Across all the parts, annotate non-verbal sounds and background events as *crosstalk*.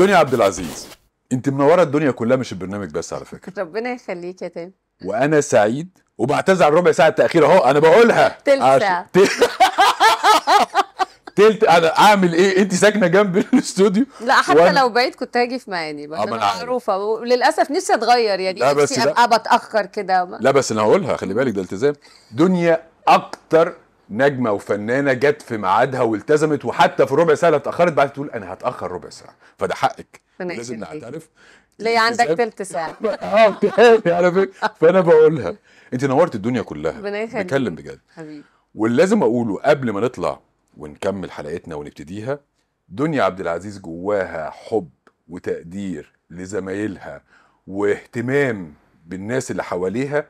دنيا عبد العزيز انت منوره الدنيا كلها مش البرنامج بس على فكره ربنا يخليك يا تامر وانا سعيد وبعتذر عن ربع ساعه تاخير اهو انا بقولها تلت عش... ساعه *laughs* تلت انا اعمل ايه انت ساكنه جنب الاستوديو لا حتى وأنا... لو بعيد كنت هاجي في معاني بقى آه، انا معروفه وللاسف نفسي اتغير يعني لا بس ابقى بتاخر كده لا بس انا هقولها خلي بالك ده التزام دنيا اكتر نجمه وفنانه جت في ميعادها والتزمت وحتى في ربع ساعه اتاخرت بعد تقول انا هتاخر ربع ساعه فده حقك لازم نعترف ليه عندك تلت ساعه *laughs* اه على يعني فكره فانا بقولها انت نورت الدنيا كلها بتكلم بجد حبيبي اقوله قبل ما نطلع ونكمل حلقتنا ونبتديها دنيا عبد العزيز جواها حب وتقدير لزمايلها واهتمام بالناس اللي حواليها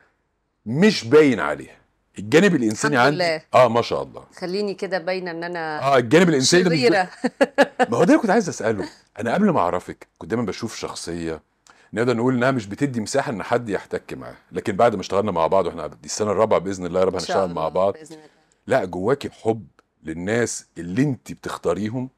مش باين عليها الجانب الانساني الحمد عندي لله. اه ما شاء الله خليني كده باينه ان انا اه الجانب الانساني ده بالنسبة- *laughs* ما هو ده اللي كنت عايز اساله انا قبل ما اعرفك كنت دايما بشوف شخصيه نقدر نقول انها مش بتدي مساحه ان حد يحتك معاها لكن بعد ما اشتغلنا مع بعض واحنا دي السنه الرابعه باذن الله يا رب إن شاء هنشتغل مع الله، بعض بإذن الله. لا جواكي حب للناس اللي انت بتختاريهم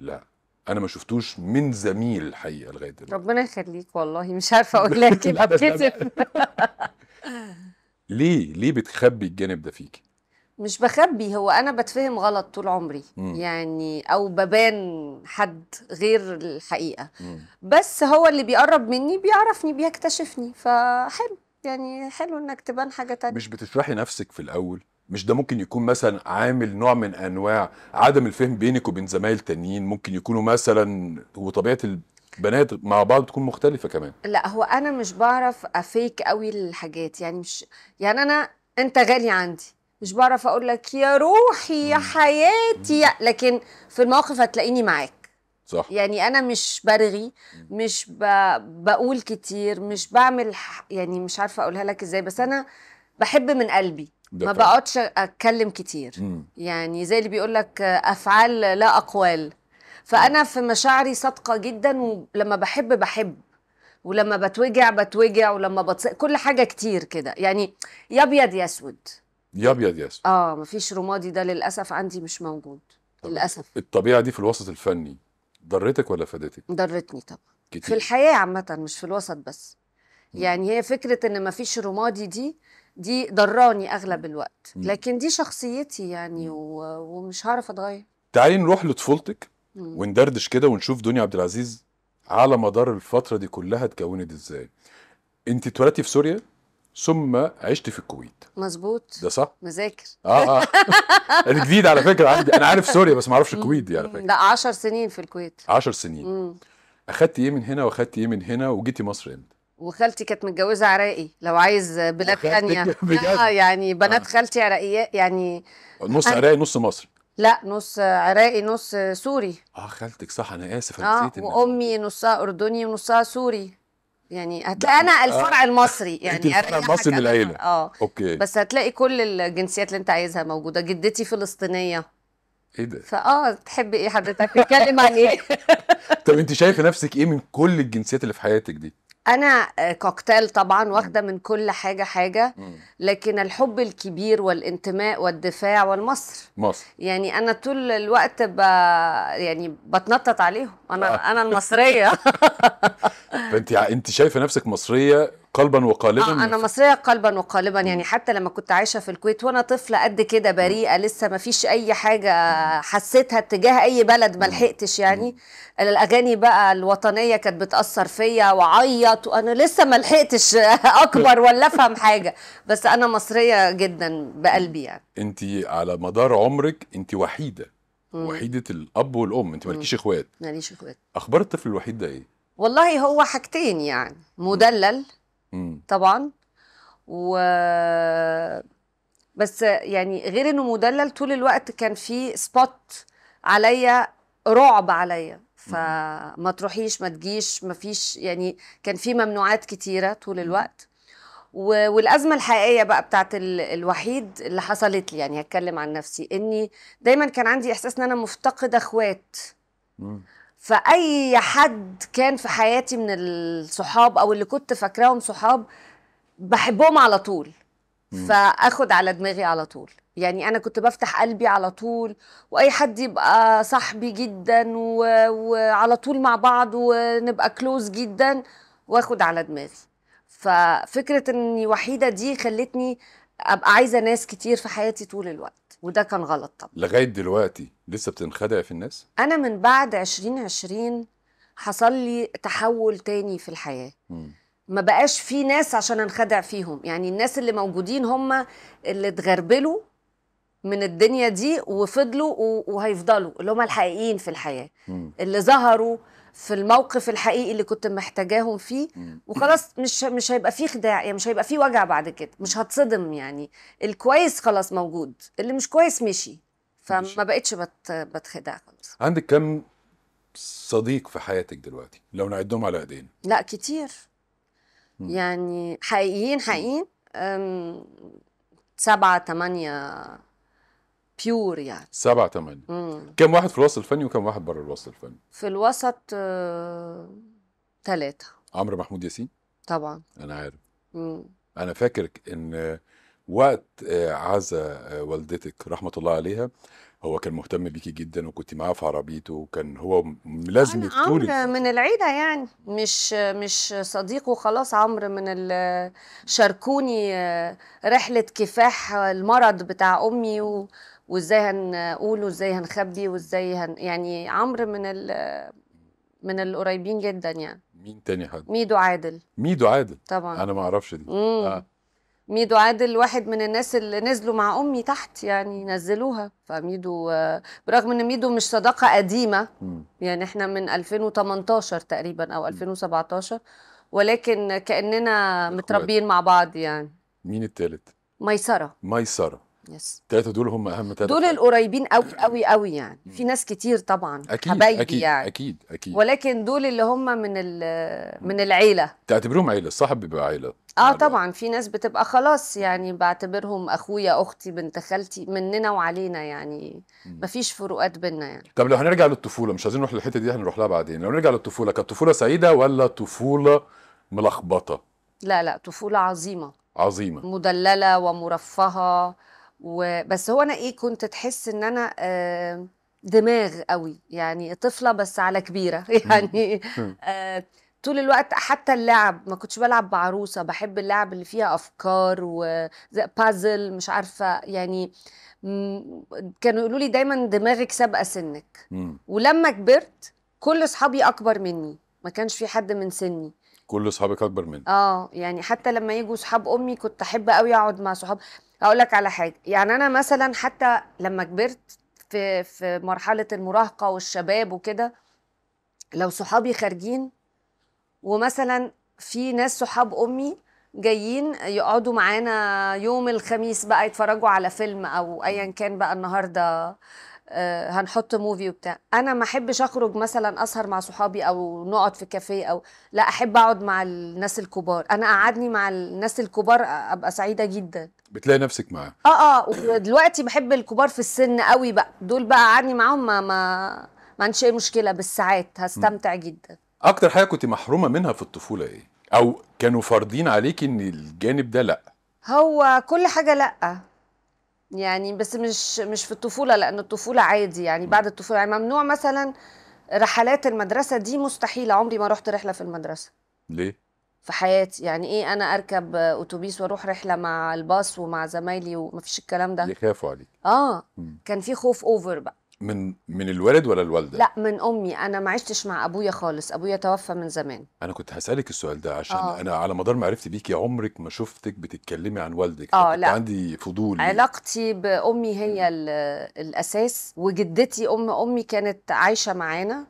لا انا ما شفتوش من زميل الحقيقه لغايه دلوقتي ربنا يخليك والله مش عارفه اقول لك كده *laughs* *laughs* ليه ليه بتخبي الجانب ده فيكي مش بخبي هو انا بتفهم غلط طول عمري م. يعني او ببان حد غير الحقيقه م. بس هو اللي بيقرب مني بيعرفني بيكتشفني فحلو يعني حلو انك تبان حاجه تانية مش بتشرحي نفسك في الاول مش ده ممكن يكون مثلا عامل نوع من انواع عدم الفهم بينك وبين زمايل تانيين ممكن يكونوا مثلا وطبيعه بنات مع بعض بتكون مختلفه كمان لا هو انا مش بعرف افيك قوي الحاجات يعني مش يعني انا انت غالي عندي مش بعرف اقول لك يا روحي يا حياتي لكن في الموقف هتلاقيني معاك صح يعني انا مش برغي مش ب... بقول كتير مش بعمل يعني مش عارفه اقولها لك ازاي بس انا بحب من قلبي ما بقعدش اتكلم كتير مم. يعني زي اللي بيقول لك افعال لا اقوال فانا في مشاعري صادقه جدا ولما بحب بحب ولما بتوجع بتوجع ولما بتص... كل حاجه كتير كده يعني يا ابيض يا اسود يا ابيض يا اسود اه مفيش رمادي ده للاسف عندي مش موجود طبعا. للاسف الطبيعه دي في الوسط الفني ضرتك ولا فادتك ضرتني طبعا كتير. في الحياه عامه مش في الوسط بس يعني هي فكره ان مفيش رمادي دي دي ضراني اغلب الوقت لكن دي شخصيتي يعني و... ومش هعرف اتغير تعالي نروح لطفولتك وندردش كده ونشوف دنيا عبد العزيز على مدار الفتره دي كلها اتكونت ازاي انت اتولدتي في سوريا ثم عشت في الكويت مظبوط ده صح مذاكر اه اه *laughs* الجديد على فكره عندي انا عارف سوريا بس ما اعرفش الكويت دي على فكره لا 10 سنين في الكويت 10 سنين امم اخدتي ايه من هنا واخدت ايه من هنا وجيتي مصر امتى وخالتي كانت متجوزه عراقي لو عايز بلاد ثانيه اه يعني بنات آه. خالتي عراقيات يعني نص عراقي نص مصري لا نص عراقي نص سوري اه خالتك صح انا اسف انا آه، نسيت اه وامي نصها اردني ونصها سوري يعني هتلاقي انا آه، الفرع آه. المصري يعني الفرع المصري من العيله اه اوكي بس هتلاقي كل الجنسيات اللي انت عايزها موجوده جدتي فلسطينيه ايه ده فاه تحب ايه حضرتك تتكلم عن ايه *laughs* طب انت شايفه نفسك ايه من كل الجنسيات اللي في حياتك دي انا آه، كوكتيل طبعا واخده من كل حاجه حاجه لكن الحب الكبير والانتماء والدفاع والمصر مصر يعني انا طول الوقت ب... يعني بتنطط عليهم انا انا المصريه *laughs* فانت انت شايفه نفسك مصريه قلبا وقالبا آه انا مصريه قلبا وقالبا يعني حتى لما كنت عايشه في الكويت وانا طفله قد كده بريئه لسه ما فيش اي حاجه حسيتها اتجاه اي بلد ما لحقتش يعني الاغاني بقى الوطنيه كانت بتاثر فيا واعيط وانا لسه ما لحقتش *laughs* اكبر ولا افهم حاجه بس انا مصريه جدا بقلبي يعني انت على مدار عمرك انت وحيده مم. وحيده الاب والام انت مالكيش اخوات ماليش اخوات اخبار الطفل الوحيد ده ايه والله هو حاجتين يعني مدلل مم. طبعا و بس يعني غير انه مدلل طول الوقت كان في سبوت عليا رعب عليا فما تروحيش ما تجيش ما فيش يعني كان في ممنوعات كتيره طول الوقت والازمه الحقيقيه بقى بتاعت الوحيد اللي حصلت لي يعني هتكلم عن نفسي اني دايما كان عندي احساس ان انا مفتقده اخوات فاي حد كان في حياتي من الصحاب او اللي كنت فاكراهم صحاب بحبهم على طول فاخد على دماغي على طول يعني انا كنت بفتح قلبي على طول واي حد يبقى صاحبي جدا و... وعلى طول مع بعض ونبقى كلوز جدا واخد على دماغي ففكره اني وحيده دي خلتني ابقى عايزه ناس كتير في حياتي طول الوقت وده كان غلط طبعا لغايه دلوقتي لسه بتنخدع في الناس انا من بعد 2020 حصل لي تحول تاني في الحياه مم. ما بقاش في ناس عشان انخدع فيهم يعني الناس اللي موجودين هم اللي اتغربلوا من الدنيا دي وفضلوا وهيفضلوا اللي هم الحقيقيين في الحياه مم. اللي ظهروا في الموقف الحقيقي اللي كنت محتاجاهم فيه وخلاص مش مش هيبقى فيه خداع يعني مش هيبقى فيه وجع بعد كده مش هتصدم يعني الكويس خلاص موجود اللي مش كويس مشي فما بقتش بت بتخدع خلاص عندك كم صديق في حياتك دلوقتي لو نعدهم على ايدين لا كتير يعني حقيقيين حقيقيين سبعة ثمانية بيور يعني سبعة تمانية كم واحد في الوسط الفني وكم واحد بره الوسط الفني؟ في الوسط ثلاثة آه... عمرو محمود ياسين؟ طبعا أنا عارف مم. أنا فاكر إن وقت آه، عزا آه، والدتك رحمة الله عليها هو كان مهتم بيكي جدا وكنت معاه في عربيته وكان هو لازم طول عمرو من العيله يعني مش مش صديق وخلاص عمرو من شاركوني آه، رحله كفاح المرض بتاع امي و وازاي هنقول وازاي هنخبي وازاي هن يعني عمرو من ال من القريبين جدا يعني مين تاني حد؟ ميدو عادل ميدو عادل طبعا انا ما اعرفش دي آه. ميدو عادل واحد من الناس اللي نزلوا مع امي تحت يعني نزلوها فميدو برغم ان ميدو مش صداقه قديمه يعني احنا من 2018 تقريبا او 2017 ولكن كاننا متربيين مع بعض يعني مين التالت ميسره ميسره يس الثلاثه دول هم اهم ثلاثه دول القريبين قوي قوي قوي يعني في ناس كتير طبعا اكيد حبايبي أكيد يعني اكيد اكيد ولكن دول اللي هم من من العيله تعتبرهم عيله الصاحب بيبقى عيله اه يعني طبعا في ناس بتبقى خلاص يعني بعتبرهم اخويا اختي بنت خالتي مننا وعلينا يعني مفيش فروقات بينا يعني طب لو هنرجع للطفوله مش عايزين نروح للحته دي هنروح لها بعدين لو نرجع للطفوله كانت طفوله سعيده ولا طفوله ملخبطه لا لا طفوله عظيمه عظيمه مدلله ومرفهه وبس هو انا ايه كنت تحس ان انا آه، دماغ قوي يعني طفله بس على كبيره *laughs* يعني آه، طول الوقت حتى اللعب ما كنتش بلعب بعروسه بحب اللعب اللي فيها افكار وبازل مش عارفه يعني كانوا يقولوا لي دايما دماغك سابقه سنك ولما كبرت كل اصحابي اكبر مني ما كانش في حد من سني كل اصحابك اكبر مني اه يعني حتى لما يجوا صحاب امي كنت احب قوي اقعد مع صحاب اقول لك على حاجه يعني انا مثلا حتى لما كبرت في في مرحله المراهقه والشباب وكده لو صحابي خارجين ومثلا في ناس صحاب امي جايين يقعدوا معانا يوم الخميس بقى يتفرجوا على فيلم او ايا كان بقى النهارده آه، هنحط موفي وبتاع انا ما احبش اخرج مثلا اسهر مع صحابي او نقعد في كافيه او لا احب اقعد مع الناس الكبار انا قعدني مع الناس الكبار ابقى سعيده جدا بتلاقي نفسك معاه اه اه ودلوقتي بحب الكبار في السن قوي بقى دول بقى قعدني معاهم ما ما ما عنديش اي مشكله بالساعات هستمتع م. جدا اكتر حاجه كنت محرومه منها في الطفوله ايه او كانوا فارضين عليك ان الجانب ده لا هو كل حاجه لا يعني بس مش مش في الطفوله لان الطفوله عادي يعني بعد الطفوله يعني ممنوع مثلا رحلات المدرسه دي مستحيله عمري ما رحت رحله في المدرسه ليه في حياتي يعني ايه انا اركب اتوبيس واروح رحله مع الباص ومع زمايلي ومفيش الكلام ده يخافوا عليك اه مم. كان في خوف اوفر بقى من من الوالد ولا الوالده؟ لا من امي انا ما عشتش مع ابويا خالص ابويا توفى من زمان انا كنت هسالك السؤال ده عشان آه. انا على مدار معرفتي بيكي عمرك ما شفتك بتتكلمي عن والدك آه لا. عندي فضول علاقتي بامي هي الاساس وجدتي ام امي كانت عايشه معانا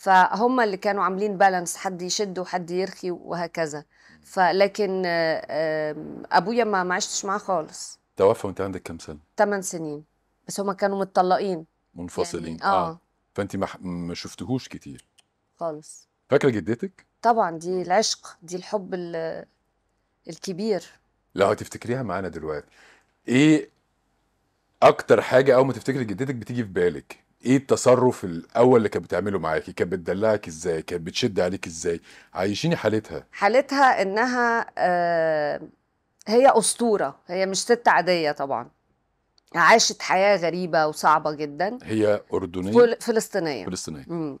فهم اللي كانوا عاملين بالانس حد يشد وحد يرخي وهكذا فلكن ابويا ما ما عشتش معاه خالص توفى وانت عندك كام سنه 8 سنين بس هما كانوا متطلقين منفصلين يعني آه. اه فانت ما شفتهوش كتير خالص فاكره جدتك طبعا دي العشق دي الحب الكبير لو هتفتكريها معانا دلوقتي ايه اكتر حاجه اول ما تفتكري جدتك بتيجي في بالك ايه التصرف الاول اللي كانت بتعمله معاكي كانت بتدلعك ازاي كانت بتشد عليك ازاي عايشيني حالتها حالتها انها آه، هي اسطوره هي مش ست عاديه طبعا عاشت حياه غريبه وصعبه جدا هي اردنيه فل... فلسطينيه فلسطينيه امم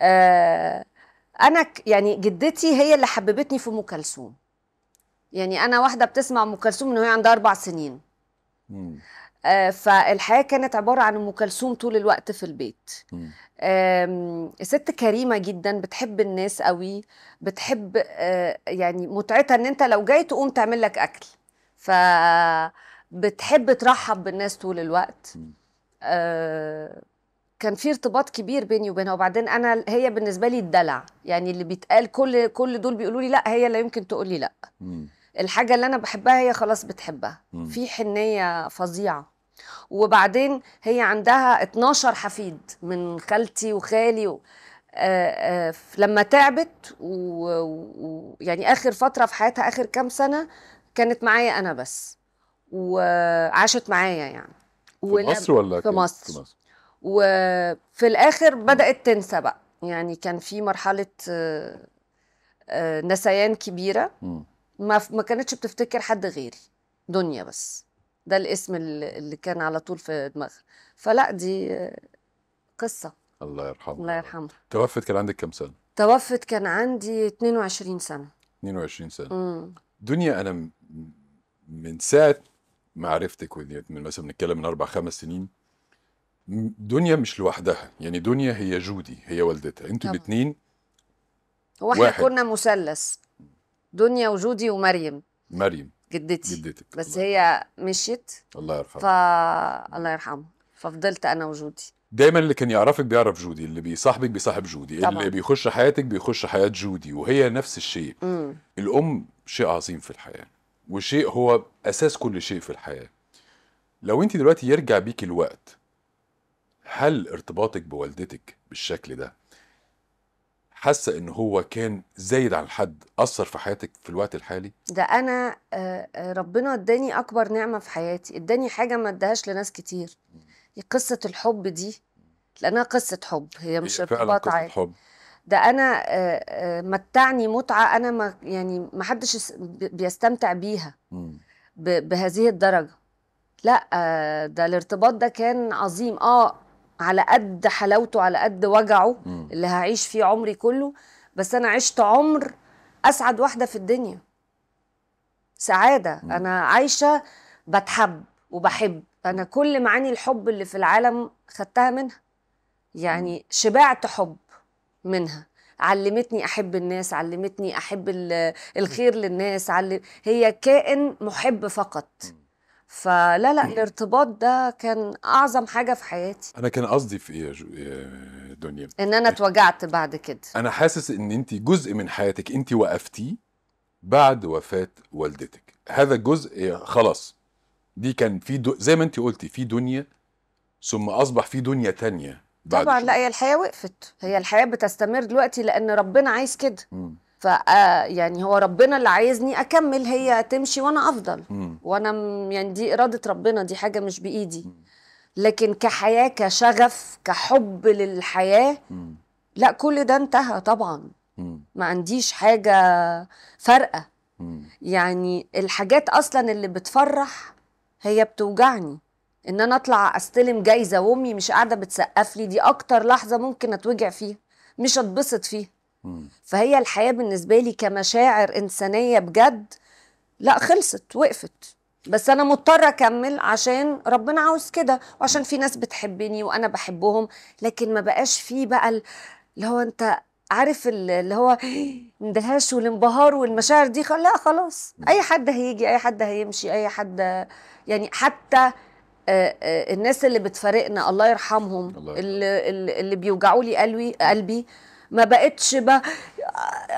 آه انا يعني جدتي هي اللي حببتني في ام كلثوم يعني انا واحده بتسمع ام كلثوم من وهي عندها اربع سنين مم. آه، فالحياه كانت عباره عن ام كلثوم طول الوقت في البيت ست كريمه جدا بتحب الناس قوي بتحب آه، يعني متعتها ان انت لو جاي تقوم تعمل لك اكل ف بتحب ترحب بالناس طول الوقت آه، كان في ارتباط كبير بيني وبينها وبعدين انا هي بالنسبه لي الدلع يعني اللي بيتقال كل كل دول بيقولوا لي لا هي لا يمكن تقول لي لا الحاجه اللي انا بحبها هي خلاص بتحبها في حنيه فظيعه وبعدين هي عندها 12 حفيد من خالتي وخالي و... آه، آه، لما تعبت ويعني و... يعني اخر فتره في حياتها اخر كام سنه كانت معايا انا بس وعاشت معايا يعني في مصر ولا في مصر. في مصر وفي الاخر بدات تنسى بقى يعني كان في مرحله آه، نسيان كبيره ما ما كانتش بتفتكر حد غيري دنيا بس ده الاسم اللي كان على طول في دماغها فلا دي قصه الله يرحمها الله يرحمها توفت كان عندك كام سنه توفت كان عندي 22 سنه 22 سنه مم. دنيا انا من ساعه معرفتك من مثلا بنتكلم من اربع خمس سنين دنيا مش لوحدها يعني دنيا هي جودي هي والدتها انتوا الاثنين واحد كنا مثلث دنيا وجودي ومريم مريم جدتي جدتك بس هي مشيت الله يرحمها ف... الله يرحمها ففضلت انا وجودي دايما اللي كان يعرفك بيعرف جودي اللي بيصاحبك بيصاحب جودي طبعا. اللي بيخش حياتك بيخش حياة جودي وهي نفس الشيء مم. الأم شيء عظيم في الحياة وشيء هو أساس كل شيء في الحياة لو أنت دلوقتي يرجع بيك الوقت هل ارتباطك بوالدتك بالشكل ده حاسه ان هو كان زايد عن الحد اثر في حياتك في الوقت الحالي ده انا آه، آه، ربنا اداني اكبر نعمه في حياتي اداني حاجه ما ادهاش لناس كتير قصه الحب دي لانها قصه حب هي مش ارتباط عادي حب. ده انا آه، متعني متعه انا ما يعني ما حدش بيستمتع بيها بهذه الدرجه لا ده الارتباط ده كان عظيم اه على قد حلاوته على قد وجعه اللي هعيش فيه عمري كله بس انا عشت عمر اسعد واحده في الدنيا سعاده انا عايشه بتحب وبحب انا كل معاني الحب اللي في العالم خدتها منها يعني شبعت حب منها علمتني احب الناس علمتني احب الخير للناس علم... هي كائن محب فقط م. فلا لا الارتباط ده كان اعظم حاجه في حياتي انا كان قصدي في ايه يا دنيا ان انا اتوجعت بعد كده انا حاسس ان انت جزء من حياتك انت وقفتيه بعد وفاه والدتك هذا الجزء إيه، خلاص دي كان في دو... زي ما انت قلتي في دنيا ثم اصبح في دنيا تانية بعد طبعا شو. لا هي الحياه وقفت هي الحياه بتستمر دلوقتي لان ربنا عايز كده ف آه، يعني هو ربنا اللي عايزني اكمل هي تمشي وانا افضل مم. وانا يعني دي اراده ربنا دي حاجه مش بايدي لكن كحياه كشغف كحب للحياه مم. لا كل ده انتهى طبعا مم. ما عنديش حاجه فارقه يعني الحاجات اصلا اللي بتفرح هي بتوجعني ان انا اطلع استلم جايزه وامي مش قاعده بتسقف لي دي اكتر لحظه ممكن اتوجع فيها مش اتبسط فيها فهي الحياه بالنسبه لي كمشاعر انسانيه بجد لا خلصت وقفت بس انا مضطره اكمل عشان ربنا عاوز كده وعشان في ناس بتحبني وانا بحبهم لكن ما بقاش فيه بقى اللي هو انت عارف اللي هو اندهاش *gasps* والانبهار والمشاعر دي لا خلاص اي حد هيجي اي حد هيمشي اي حد يعني حتى الناس اللي بتفارقنا الله يرحمهم الله. اللي, اللي بيوجعوا لي قلبي قلبي ما بقتش بقى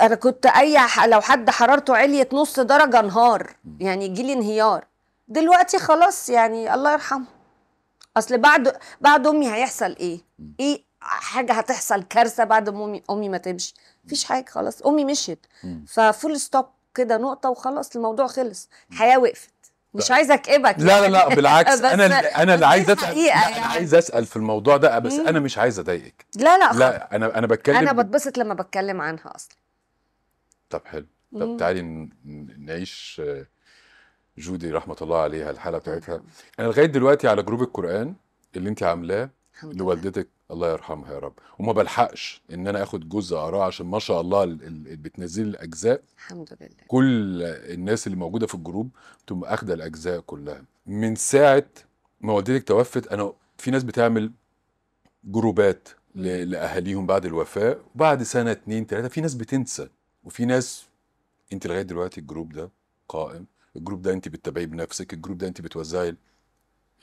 انا كنت اي لو حد حرارته عليت نص درجه انهار يعني يجي لي انهيار دلوقتي خلاص يعني الله يرحمه اصل بعد بعد امي هيحصل ايه ايه حاجه هتحصل كارثه بعد ما امي امي ما تمشي مفيش حاجه خلاص امي مشيت ففول ستوب كده نقطه وخلاص الموضوع خلص الحياه وقفت مش طيب. عايزه اكئبك لا لا لا يعني. بالعكس انا *laughs* انا اللي عايز اسال يعني. انا عايز اسال في الموضوع ده بس مم. انا مش عايز اضايقك لا لا لا انا انا بتكلم انا بتبسط لما بتكلم عنها اصلا طب حلو طب تعالي نعيش آه، جودي رحمه الله عليها الحاله بتاعتها انا لغايه دلوقتي على جروب القران اللي انت عاملاه لوالدتك الله يرحمها يا رب وما بلحقش ان انا اخد جزء اقراه عشان ما شاء الله بتنزل الاجزاء الحمد لله كل الناس اللي موجوده في الجروب بتقوم اخده الاجزاء كلها من ساعه ما والدتك توفت انا في ناس بتعمل جروبات لاهاليهم بعد الوفاه وبعد سنه اتنين تلاته في ناس بتنسى وفي ناس انت لغايه دلوقتي الجروب ده قائم الجروب ده انت بتتابعيه بنفسك الجروب ده انت بتوزعي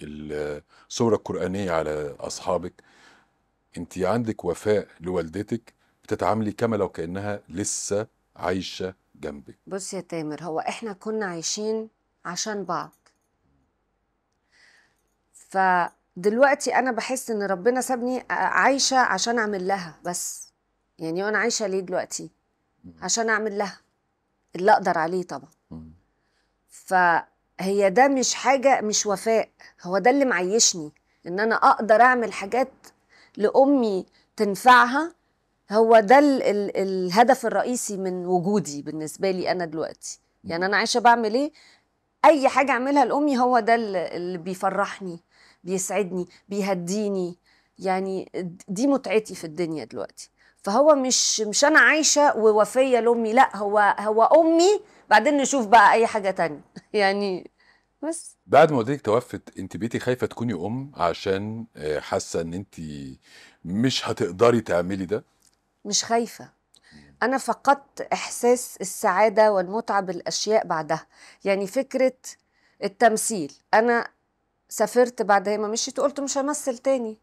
الصوره القرانيه على اصحابك انت عندك وفاء لوالدتك بتتعاملي كما لو كانها لسه عايشه جنبك بص يا تامر هو احنا كنا عايشين عشان بعض فدلوقتي انا بحس ان ربنا سابني عايشه عشان اعمل لها بس يعني وانا عايشه ليه دلوقتي عشان اعمل لها اللي اقدر عليه طبعا فهي ده مش حاجه مش وفاء هو ده اللي معيشني ان انا اقدر اعمل حاجات لأمي تنفعها هو ده ال ال الهدف الرئيسي من وجودي بالنسبة لي أنا دلوقتي يعني أنا عايشة بعمل إيه أي حاجة أعملها لأمي هو ده اللي بيفرحني بيسعدني بيهديني يعني دي متعتي في الدنيا دلوقتي فهو مش مش انا عايشه ووفيه لامي لا هو هو امي بعدين نشوف بقى اي حاجه تانية *laughs* يعني بس بعد ما والدتك توفت انت بقيتي خايفه تكوني ام عشان آه، حاسه ان انت مش هتقدري تعملي ده مش خايفه انا فقدت احساس السعاده والمتعه بالاشياء بعدها يعني فكره التمثيل انا سافرت بعد ما مشيت قلت مش همثل تاني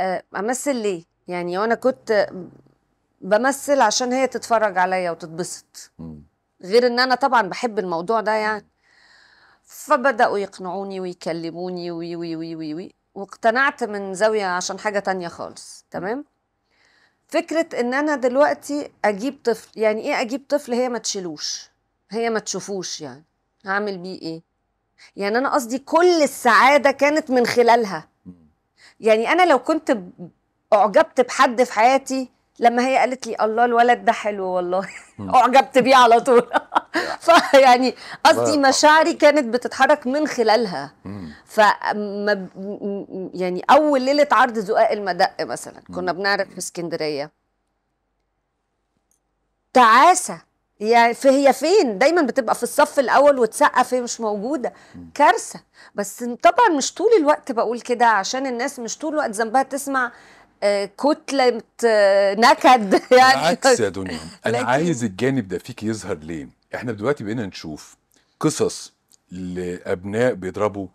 آه، امثل ليه يعني وانا كنت بمثل عشان هي تتفرج عليا وتتبسط غير ان انا طبعا بحب الموضوع ده يعني فبدأوا يقنعوني ويكلموني وي وي وي وي, وي. واقتنعت من زاوية عشان حاجة تانية خالص تمام فكرة ان انا دلوقتي اجيب طفل يعني ايه اجيب طفل هي ما تشيلوش هي ما تشوفوش يعني هعمل بيه ايه يعني انا قصدي كل السعادة كانت من خلالها يعني انا لو كنت اعجبت بحد في حياتي لما هي قالت لي الله الولد ده حلو والله اعجبت بيه على طول *laughs* فيعني قصدي مشاعري كانت بتتحرك من خلالها ف يعني اول ليله عرض زقاق المدق مثلا كنا بنعرض في اسكندريه تعاسه يعني في هي فين دايما بتبقى في الصف الاول وتسقف هي مش موجوده كارثه بس طبعا مش طول الوقت بقول كده عشان الناس مش طول الوقت ذنبها تسمع كتله آه، نكد *laughs* يعني العكس يا دنيا انا عايز الجانب ده فيك يظهر ليه احنا دلوقتي بقينا نشوف قصص لابناء بيضربوا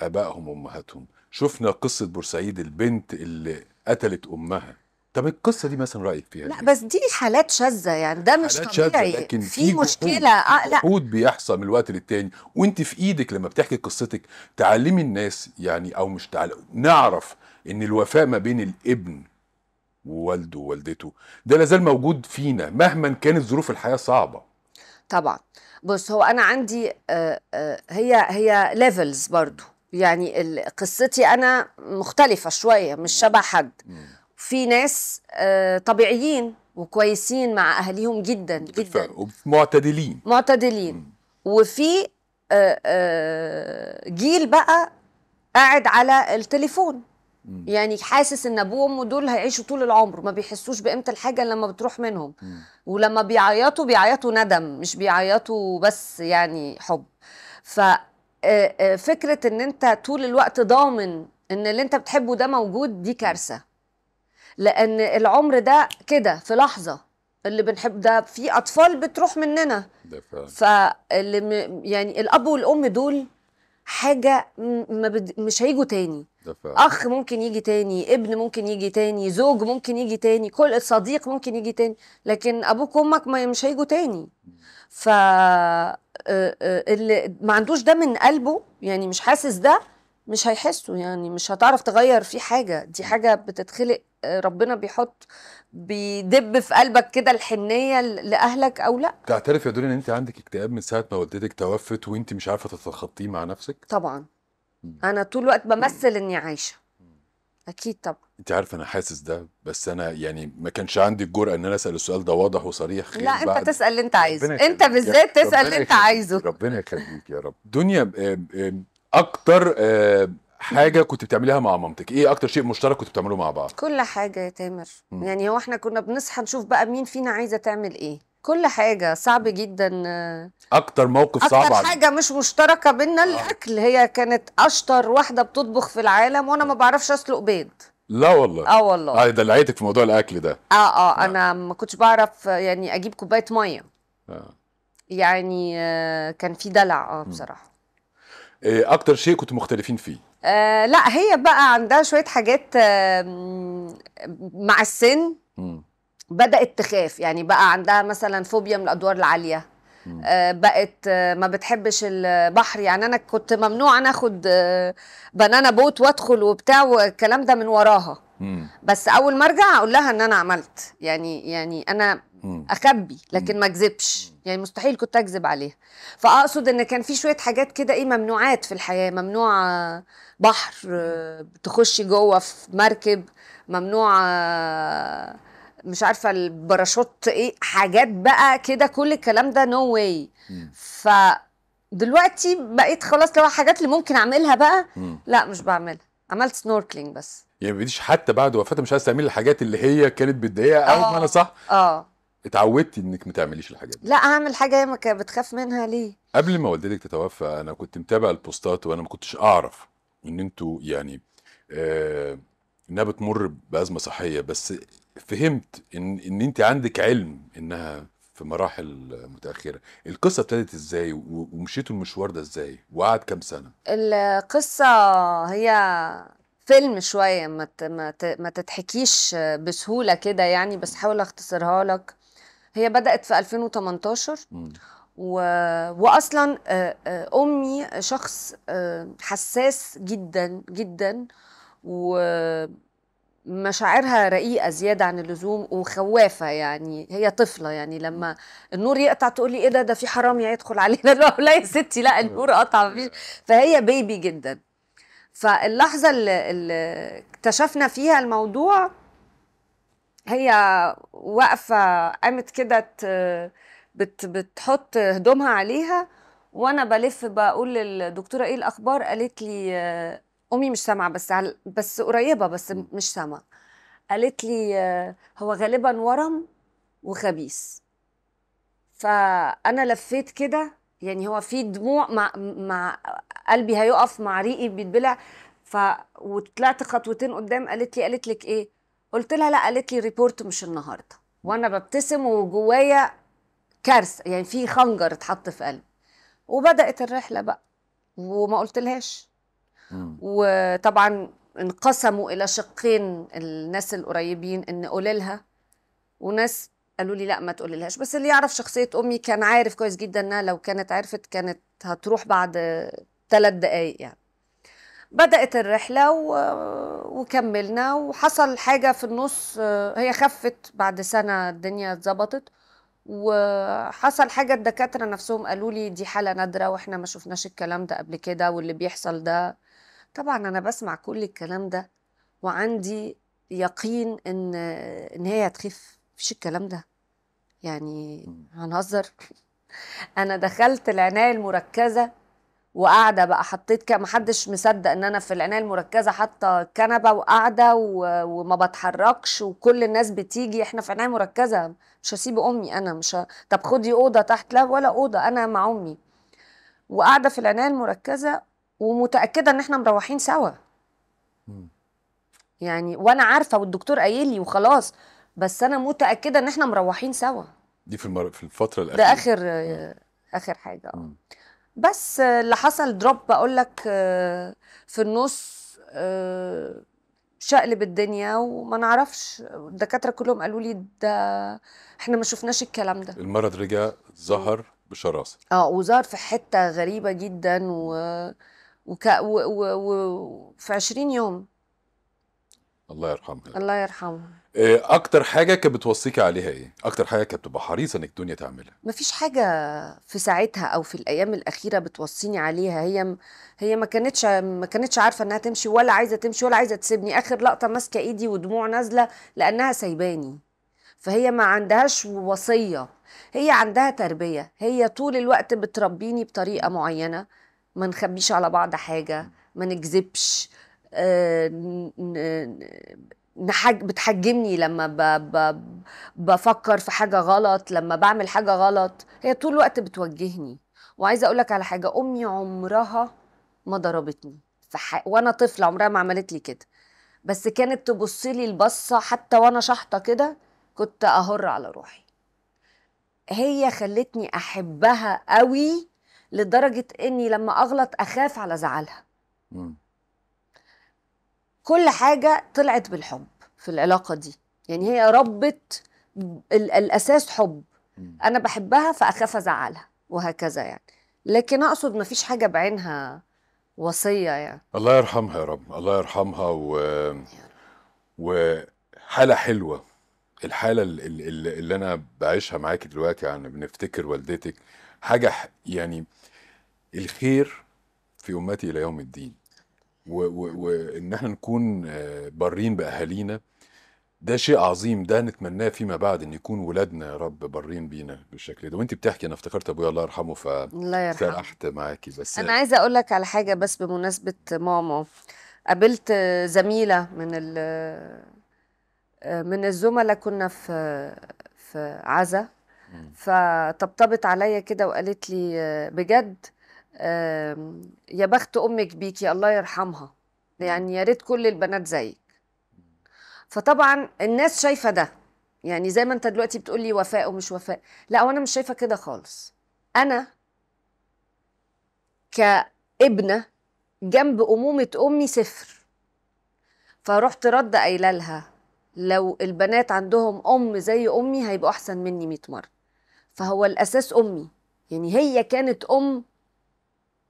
ابائهم وامهاتهم شفنا قصه بورسعيد البنت اللي قتلت امها طب القصه دي مثلا رايك فيها لا إيه؟ بس دي حالات شاذه يعني ده مش طبيعي لكن في مشكله آه لا عقود بيحصل من الوقت للتاني وانت في ايدك لما بتحكي قصتك تعلمي الناس يعني او مش تعلم نعرف ان الوفاء ما بين الابن ووالده ووالدته ده لازال موجود فينا مهما كانت ظروف الحياه صعبه طبعا بص هو انا عندي آه، آه، هي هي ليفلز برضو يعني قصتي انا مختلفه شويه مش شبه حد في ناس آه، طبيعيين وكويسين مع اهاليهم جدا جدا معتدلين معتدلين وفي جيل بقى قاعد على التليفون مم. يعني حاسس ان ابوه وامه دول هيعيشوا طول العمر ما بيحسوش بقيمه الحاجه لما بتروح منهم مم. ولما بيعيطوا بيعيطوا ندم مش بيعيطوا بس يعني حب ف آه، آه، فكره ان انت طول الوقت ضامن ان اللي انت بتحبه ده موجود دي كارثه لان العمر ده كده في لحظه اللي بنحب ده في اطفال بتروح مننا ده فعلا فاللي يعني الاب والام دول حاجه ما بد... مش هيجوا تاني اخ ممكن يجي تاني ابن ممكن يجي تاني زوج ممكن يجي تاني كل صديق ممكن يجي تاني لكن ابوك وامك مش هيجوا تاني ف آه، آه، اللي ما عندوش ده من قلبه يعني مش حاسس ده مش هيحسه يعني مش هتعرف تغير فيه حاجه دي حاجه بتتخلق آه، ربنا بيحط بيدب في قلبك كده الحنيه لاهلك او لا تعترف يا دنيا ان انت عندك اكتئاب من ساعه ما والدتك توفت وانت مش عارفه تتخطيه مع نفسك طبعا انا طول الوقت بمثل اني عايشه اكيد طبعا انت عارفه انا حاسس ده بس انا يعني ما كانش عندي الجرأه ان انا اسال السؤال ده واضح وصريح خير لا انت تسال اللي انت عايزه انت بالذات تسال اللي انت عايزه ربنا يخليك يا رب دنيا اكتر حاجه كنت بتعمليها مع مامتك ايه اكتر شيء مشترك كنت بتعملوه مع بعض كل حاجه يا تامر م. يعني هو احنا كنا بنصحى نشوف بقى مين فينا عايزه تعمل ايه كل حاجه صعب جدا اكتر موقف أكتر صعب اكتر حاجه مش مشتركه بينا آه. الاكل هي كانت اشطر واحده بتطبخ في العالم وانا آه. ما بعرفش اسلق بيض لا والله اه والله اه دلعتك في موضوع الاكل ده اه اه, آه. انا ما كنتش بعرف يعني اجيب كوبايه ميه آه. يعني آه، كان في دلع اه بصراحه إيه اكتر شيء كنتوا مختلفين فيه آه، لا هي بقى عندها شويه حاجات آه، مع السن بدات تخاف يعني بقى عندها مثلا فوبيا من الادوار العاليه آه، بقت ما بتحبش البحر يعني انا كنت ممنوع انا اخد بنانا بوت وادخل وبتاع والكلام ده من وراها مم. بس اول ما ارجع اقول لها ان انا عملت يعني يعني انا مم. اخبي لكن ما اكذبش يعني مستحيل كنت اكذب عليها فاقصد ان كان في شويه حاجات كده ايه ممنوعات في الحياه ممنوع بحر تخشي جوه في مركب ممنوع مش عارفه الباراشوت ايه حاجات بقى كده كل الكلام ده نو no واي ف دلوقتي بقيت خلاص لو حاجات اللي ممكن اعملها بقى مم. لا مش بعملها عملت سنوركلينج بس يعني ما حتى بعد وفاتها مش عايز تعملي الحاجات اللي هي كانت بتضايقها او انا آه. صح اه اتعودتي انك ما تعمليش الحاجات دي لا اعمل حاجه هي ما كانت بتخاف منها ليه قبل ما والدتك تتوفى انا كنت متابع البوستات وانا ما كنتش اعرف ان انتوا يعني آه انها بتمر بازمه صحيه بس فهمت ان ان انت عندك علم انها في مراحل متاخره القصه ابتدت ازاي ومشيتوا المشوار ده ازاي وقعد كام سنه القصه هي فيلم شويه ما ما تتحكيش بسهوله كده يعني بس حاول اختصرها لك هي بدات في 2018 و... واصلا آه، آه، امي شخص آه، حساس جدا جدا ومشاعرها رقيقه زياده عن اللزوم وخوافه يعني هي طفله يعني لما النور يقطع تقول لي ايه ده ده في حرامي هيدخل علينا *laughs* لا يا ستي لا النور قطع مفيش فهي بيبي جدا فاللحظه اللي اكتشفنا فيها الموضوع هي واقفه قامت كده بت بتحط هدومها عليها وانا بلف بقول للدكتوره ايه الاخبار قالت لي امي مش سامعه بس بس قريبه بس مش سامعه قالت لي هو غالبا ورم وخبيث فانا لفيت كده يعني هو في دموع مع مع قلبي هيقف مع ريقي بيتبلع ف وطلعت خطوتين قدام قالت لي قالت لك ايه قلت لها لا قالت لي ريبورت مش النهارده وانا ببتسم وجوايا كارثه يعني في خنجر اتحط في قلبي وبدات الرحله بقى وما قلتلهاش وطبعا انقسموا الى شقين الناس القريبين ان قولي لها وناس قالوا لي لا ما تقولي لهاش بس اللي يعرف شخصيه امي كان عارف كويس جدا انها لو كانت عرفت كانت هتروح بعد ثلاث دقائق يعني بدأت الرحلة و... وكملنا وحصل حاجة في النص آه، هي خفت بعد سنة الدنيا اتظبطت وحصل حاجة الدكاترة نفسهم قالوا لي دي حالة نادرة واحنا ما شفناش الكلام ده قبل كده واللي بيحصل ده طبعا أنا بسمع كل الكلام ده وعندي يقين إن إن هي هتخف مفيش الكلام ده يعني هنهزر *laughs* أنا دخلت العناية المركزة وقاعده بقى حطيت ما محدش مصدق ان انا في العنايه المركزه حاطه كنبه وقاعده وما بتحركش وكل الناس بتيجي احنا في عنايه مركزه مش هسيب امي انا مش ه... طب خدي اوضه تحت لا ولا اوضه انا مع امي وقاعده في العنايه المركزه ومتاكده ان احنا مروحين سوا يعني وانا عارفه والدكتور قايل لي وخلاص بس انا متاكده ان احنا مروحين سوا دي في, المر... في الفتره الاخيره ده اخر اخر حاجه اه بس اللي حصل دروب بقول لك آه، في النص آه، شقلب الدنيا وما نعرفش الدكاتره كلهم قالوا لي ده احنا ما شفناش الكلام ده المرض رجع ظهر بشراسه اه وظهر في حته غريبه جدا و وك... و... و... و... في 20 يوم الله يرحمها الله يرحمها آه، اكتر حاجه كانت بتوصيكي عليها ايه اكتر حاجه كانت بتبقى حريصه انك الدنيا تعملها مفيش حاجه في ساعتها او في الايام الاخيره بتوصيني عليها هي م... هي ما كانتش ما كانتش عارفه انها تمشي ولا عايزه تمشي ولا عايزه تسيبني اخر لقطه ماسكه ايدي ودموع نازله لانها سايباني فهي ما عندهاش وصيه هي عندها تربيه هي طول الوقت بتربيني بطريقه معينه ما نخبيش على بعض حاجه ما نكذبش أه... نحج بتحجمني لما ب... ب... بفكر في حاجه غلط لما بعمل حاجه غلط هي طول الوقت بتوجهني وعايزه اقول لك على حاجه امي عمرها ما ضربتني فح... وانا طفله عمرها ما عملت لي كده بس كانت تبص لي البصه حتى وانا شحطه كده كنت اهر على روحي هي خلتني احبها قوي لدرجه اني لما اغلط اخاف على زعلها كل حاجه طلعت بالحب في العلاقه دي يعني هي ربت الاساس حب انا بحبها فاخاف ازعلها وهكذا يعني لكن اقصد ما فيش حاجه بعينها وصيه يعني الله يرحمها يا رب الله يرحمها و وحاله حلوه الحاله اللي, اللي انا بعيشها معاكي دلوقتي يعني بنفتكر والدتك حاجه يعني الخير في امتي الى يوم الدين وان احنا نكون آه، بارين باهالينا ده شيء عظيم ده نتمناه فيما بعد ان يكون ولادنا يا رب بارين بينا بالشكل ده وانت بتحكي انا افتكرت ابويا الله يرحمه ف فسرحت معاكي بس انا عايزه اقول لك على حاجه بس بمناسبه ماما قابلت آه، زميله من ال آه، من الزملاء كنا في في عزا فطبطبت عليا كده وقالت لي بجد يا بخت امك بيكي الله يرحمها يعني يا ريت كل البنات زيك فطبعا الناس شايفه ده يعني زي ما انت دلوقتي بتقول لي وفاء ومش وفاء لا وانا مش شايفه كده خالص انا كابنه جنب امومه امي صفر فرحت رد قايله لها لو البنات عندهم ام زي امي هيبقوا احسن مني 100 مره فهو الاساس امي يعني هي كانت ام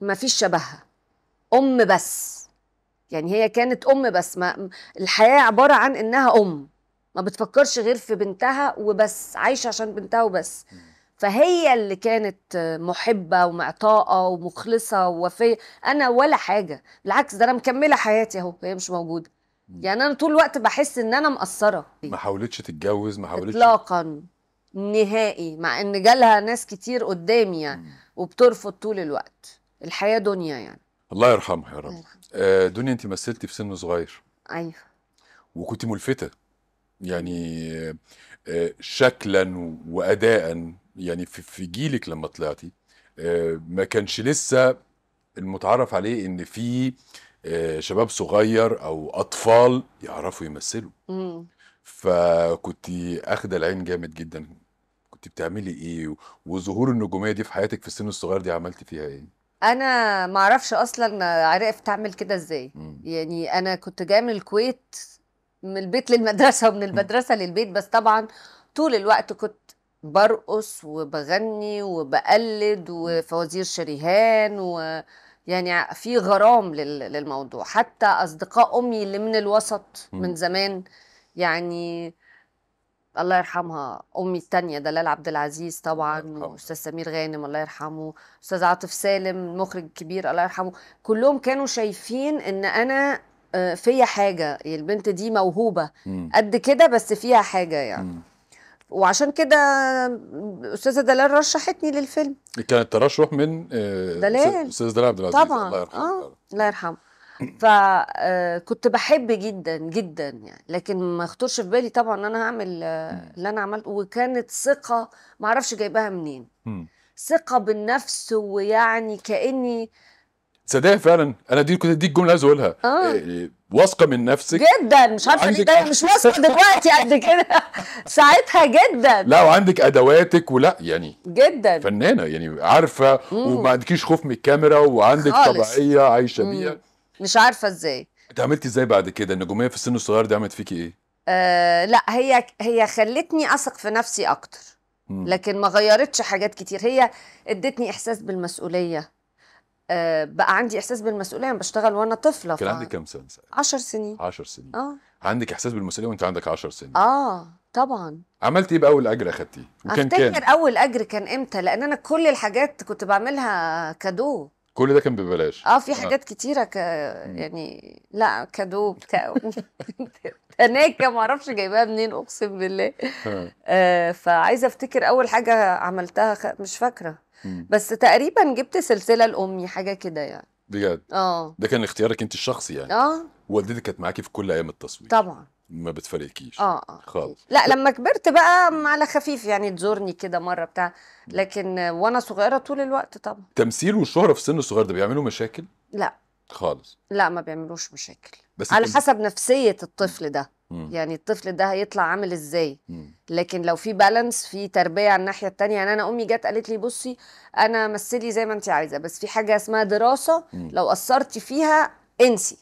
ما فيش شبهها ام بس يعني هي كانت ام بس ما الحياه عباره عن انها ام ما بتفكرش غير في بنتها وبس عايشه عشان بنتها وبس فهي اللي كانت محبه ومعطاءه ومخلصه ووفيه انا ولا حاجه بالعكس ده انا مكمله حياتي اهو هي مش موجوده يعني انا طول الوقت بحس ان انا مقصره ما حاولتش تتجوز ما حاولتش اطلاقا نهائي مع ان جالها ناس كتير قدامي يعني وبترفض طول الوقت الحياه دنيا يعني الله يرحمها يا رب آه دنيا انت مثلتي في سن صغير ايوه وكنت ملفته يعني آه شكلا واداء يعني في, في جيلك لما طلعتي آه ما كانش لسه المتعرف عليه ان في آه، شباب صغير او اطفال يعرفوا يمثلوا مم. فكنت اخد العين جامد جدا كنت بتعملي ايه وظهور النجوميه دي في حياتك في السن الصغير دي عملتي فيها ايه انا ما اعرفش اصلا عرف تعمل كده ازاي يعني انا كنت جايه من الكويت من البيت للمدرسه ومن المدرسه للبيت بس طبعا طول الوقت كنت برقص وبغني وبقلد وفوازير شريهان و يعني في غرام للموضوع حتى اصدقاء امي اللي من الوسط من زمان يعني الله يرحمها امي الثانيه دلال عبد العزيز طبعا واستاذ سمير غانم الله يرحمه استاذ عاطف سالم مخرج كبير الله يرحمه كلهم كانوا شايفين ان انا آه، فيا حاجه يعني البنت دي موهوبه قد كده بس فيها حاجه يعني م. وعشان كده استاذه دلال رشحتني للفيلم كان الترشح من آه، دلال استاذ دلال عبد العزيز طبعا الله يرحمه آه. الله يرحمه فكنت آه، بحب جدا جدا يعني لكن ما خطرش في بالي طبعا ان انا هعمل آه، اللي انا عملته وكانت ثقه ما اعرفش جايباها منين ثقه بالنفس ويعني كاني صدقني فعلا انا دي كنت دي الجمله عايز اقولها آه. آه. واثقه من نفسك جدا مش عارفه ليه مش واثقه دلوقتي قد كده *laughs* ساعتها جدا لا وعندك ادواتك ولا يعني جدا فنانه يعني عارفه مم. وما عندكيش خوف من الكاميرا وعندك خالص. طبيعيه عايشه بيها مش عارفه ازاي انت عملتي ازاي بعد كده النجوميه في السن الصغير دي عملت فيكي ايه آه لا هي هي خلتني اثق في نفسي اكتر لكن ما غيرتش حاجات كتير هي ادتني احساس بالمسؤوليه آه بقى عندي احساس بالمسؤوليه انا بشتغل وانا طفله كان ف... عندك كام سنه 10 سنين 10 سنين اه عندك احساس بالمسؤوليه وانت عندك 10 سنين اه طبعا عملت ايه باول اجر اخدتيه وكان افتكر كان؟ اول اجر كان امتى لان انا كل الحاجات كنت بعملها كادو كل ده كان ببلاش اه في آه. حاجات آه. كتيره ك يعني لا كادو بتاع *laughs* تناكه ما اعرفش جايباها منين اقسم بالله آه. آه فعايزه افتكر اول حاجه عملتها خ... مش فاكره بس تقريبا جبت سلسله لامي حاجه كده يعني بجد اه ده كان اختيارك انت الشخصي يعني اه والدتك كانت معاكي في كل ايام التصوير طبعا ما بتفارقكيش اه اه خالص لا لما كبرت بقى على خفيف يعني تزورني كده مره بتاع لكن وانا صغيره طول الوقت طبعا التمثيل والشهره في سن الصغير ده بيعملوا مشاكل لا خالص لا ما بيعملوش مشاكل بس على حسب نفسيه الطفل ده مم. يعني الطفل ده هيطلع عامل ازاي مم. لكن لو في بالانس في تربيه على الناحيه الثانيه يعني انا امي جت قالت لي بصي انا مثلي زي ما انت عايزه بس في حاجه اسمها دراسه مم. لو قصرتي فيها انسي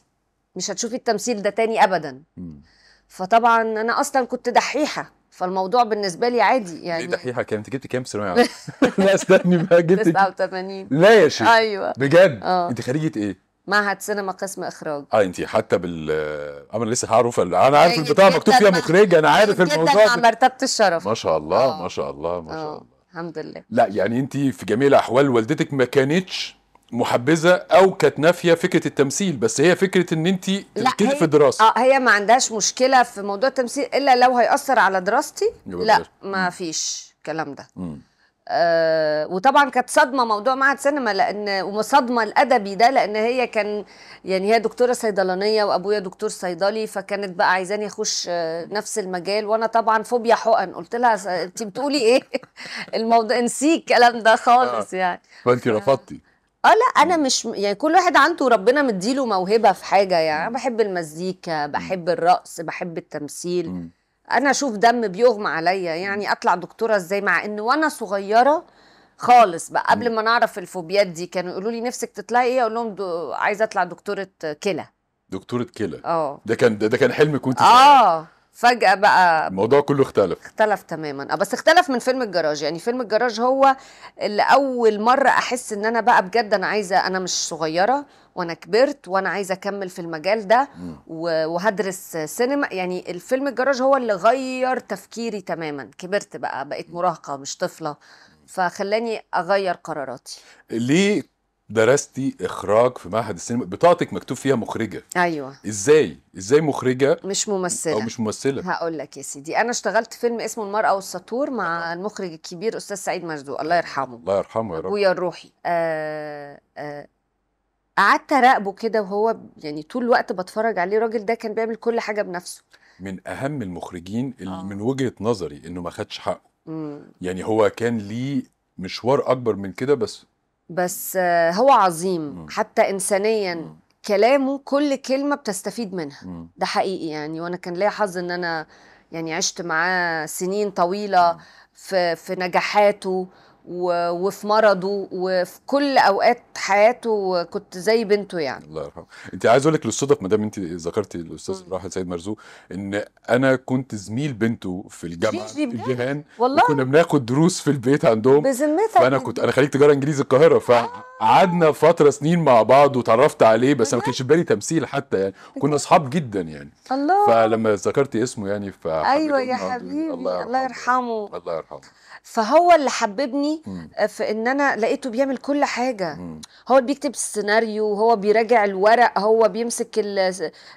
مش هتشوفي التمثيل ده تاني ابدا مم. فطبعا انا اصلا كنت دحيحه فالموضوع بالنسبه لي عادي يعني ايه دحيحه كام انت جبت كام في الثانويه *laughs* *laughs* لا استني بقى جبت 89 لا يا شيخ ايوه بجد آه. انت خريجه ايه؟ معهد سينما قسم اخراج اه انت حتى بال آه، انا لسه هعرف انا عارف البطاقه مكتوب فيها مخرج انا عارف الموضوع جدا مع مرتبه الشرف ما شاء الله ما آه. شاء الله ما شاء آه، الله الحمد لله لا يعني انت في جميع الاحوال والدتك ما كانتش محبذه او كانت نافيه فكره التمثيل بس هي فكره ان انت تركزي في الدراسه اه هي ما عندهاش مشكله في موضوع التمثيل الا لو هياثر على دراستي لا ما م. فيش الكلام ده م. آه وطبعا كانت صدمه موضوع معهد سينما لان وصدمه الادبي ده لان هي كان يعني هي دكتوره صيدلانيه وابويا دكتور صيدلي فكانت بقى عايزاني اخش آه نفس المجال وانا طبعا فوبيا حقن قلت لها انت بتقولي ايه *laughs* الموضوع انسيك الكلام ده خالص آه. يعني فانت رفضتي اه لا انا مش يعني كل واحد عنده ربنا مديله موهبه في حاجه يعني انا بحب المزيكا بحب الرقص بحب التمثيل مم. انا اشوف دم بيغمى عليا يعني اطلع دكتوره ازاي مع ان وانا صغيره خالص بقى قبل ما نعرف الفوبيات دي كانوا يقولوا لي نفسك تطلعي ايه اقول لهم عايزه اطلع دكتوره كلى دكتوره كلى اه ده كان ده كان حلمك وانت اه فجاه بقى الموضوع كله اختلف اختلف تماما آه، بس اختلف من فيلم الجراج يعني فيلم الجراج هو اللي اول مره احس ان انا بقى بجد انا عايزه انا مش صغيره وانا كبرت وانا عايزه اكمل في المجال ده وهدرس سينما يعني الفيلم الجراج هو اللي غير تفكيري تماما كبرت بقى بقيت مراهقه مش طفله فخلاني اغير قراراتي ليه درستي اخراج في معهد السينما بطاقتك مكتوب فيها مخرجه ايوه ازاي ازاي مخرجه مش ممثله او مش ممثله هقول لك يا سيدي انا اشتغلت فيلم اسمه المراه والسطور مع آه. المخرج الكبير استاذ سعيد مرزوق الله يرحمه الله يرحمه يا رب ابويا الروحي آه آه قعدت اراقبه كده وهو يعني طول الوقت بتفرج عليه الراجل ده كان بيعمل كل حاجه بنفسه من اهم المخرجين اللي آه. من وجهه نظري انه ما خدش حقه مم. يعني هو كان ليه مشوار اكبر من كده بس بس آه، هو عظيم حتى انسانيا كلامه كل كلمه بتستفيد منها ده حقيقي يعني وانا كان ليا حظ ان انا يعني عشت معاه سنين طويله في في نجاحاته وفي مرضه وفي كل اوقات حياته كنت زي بنته يعني الله يرحمه انت عايز اقول لك للصدف ما دام انت ذكرتي الاستاذ راحل سيد مرزوق ان انا كنت زميل بنته في الجامعه في الجهان والله كنا بناخد دروس في البيت عندهم بذمتك فانا كنت انا خريج تجاره انجليزي القاهره فقعدنا فتره سنين مع بعض وتعرفت عليه بس انا ما كانش في بالي تمثيل حتى يعني كنا اصحاب جدا يعني الله فلما ذكرتي اسمه يعني ف ايوه يا حبيبي الله يرحمه, الله يرحمه. فهو اللي حببني آه، في ان انا لقيته بيعمل كل حاجه هو اللي بيكتب السيناريو هو بيراجع الورق هو بيمسك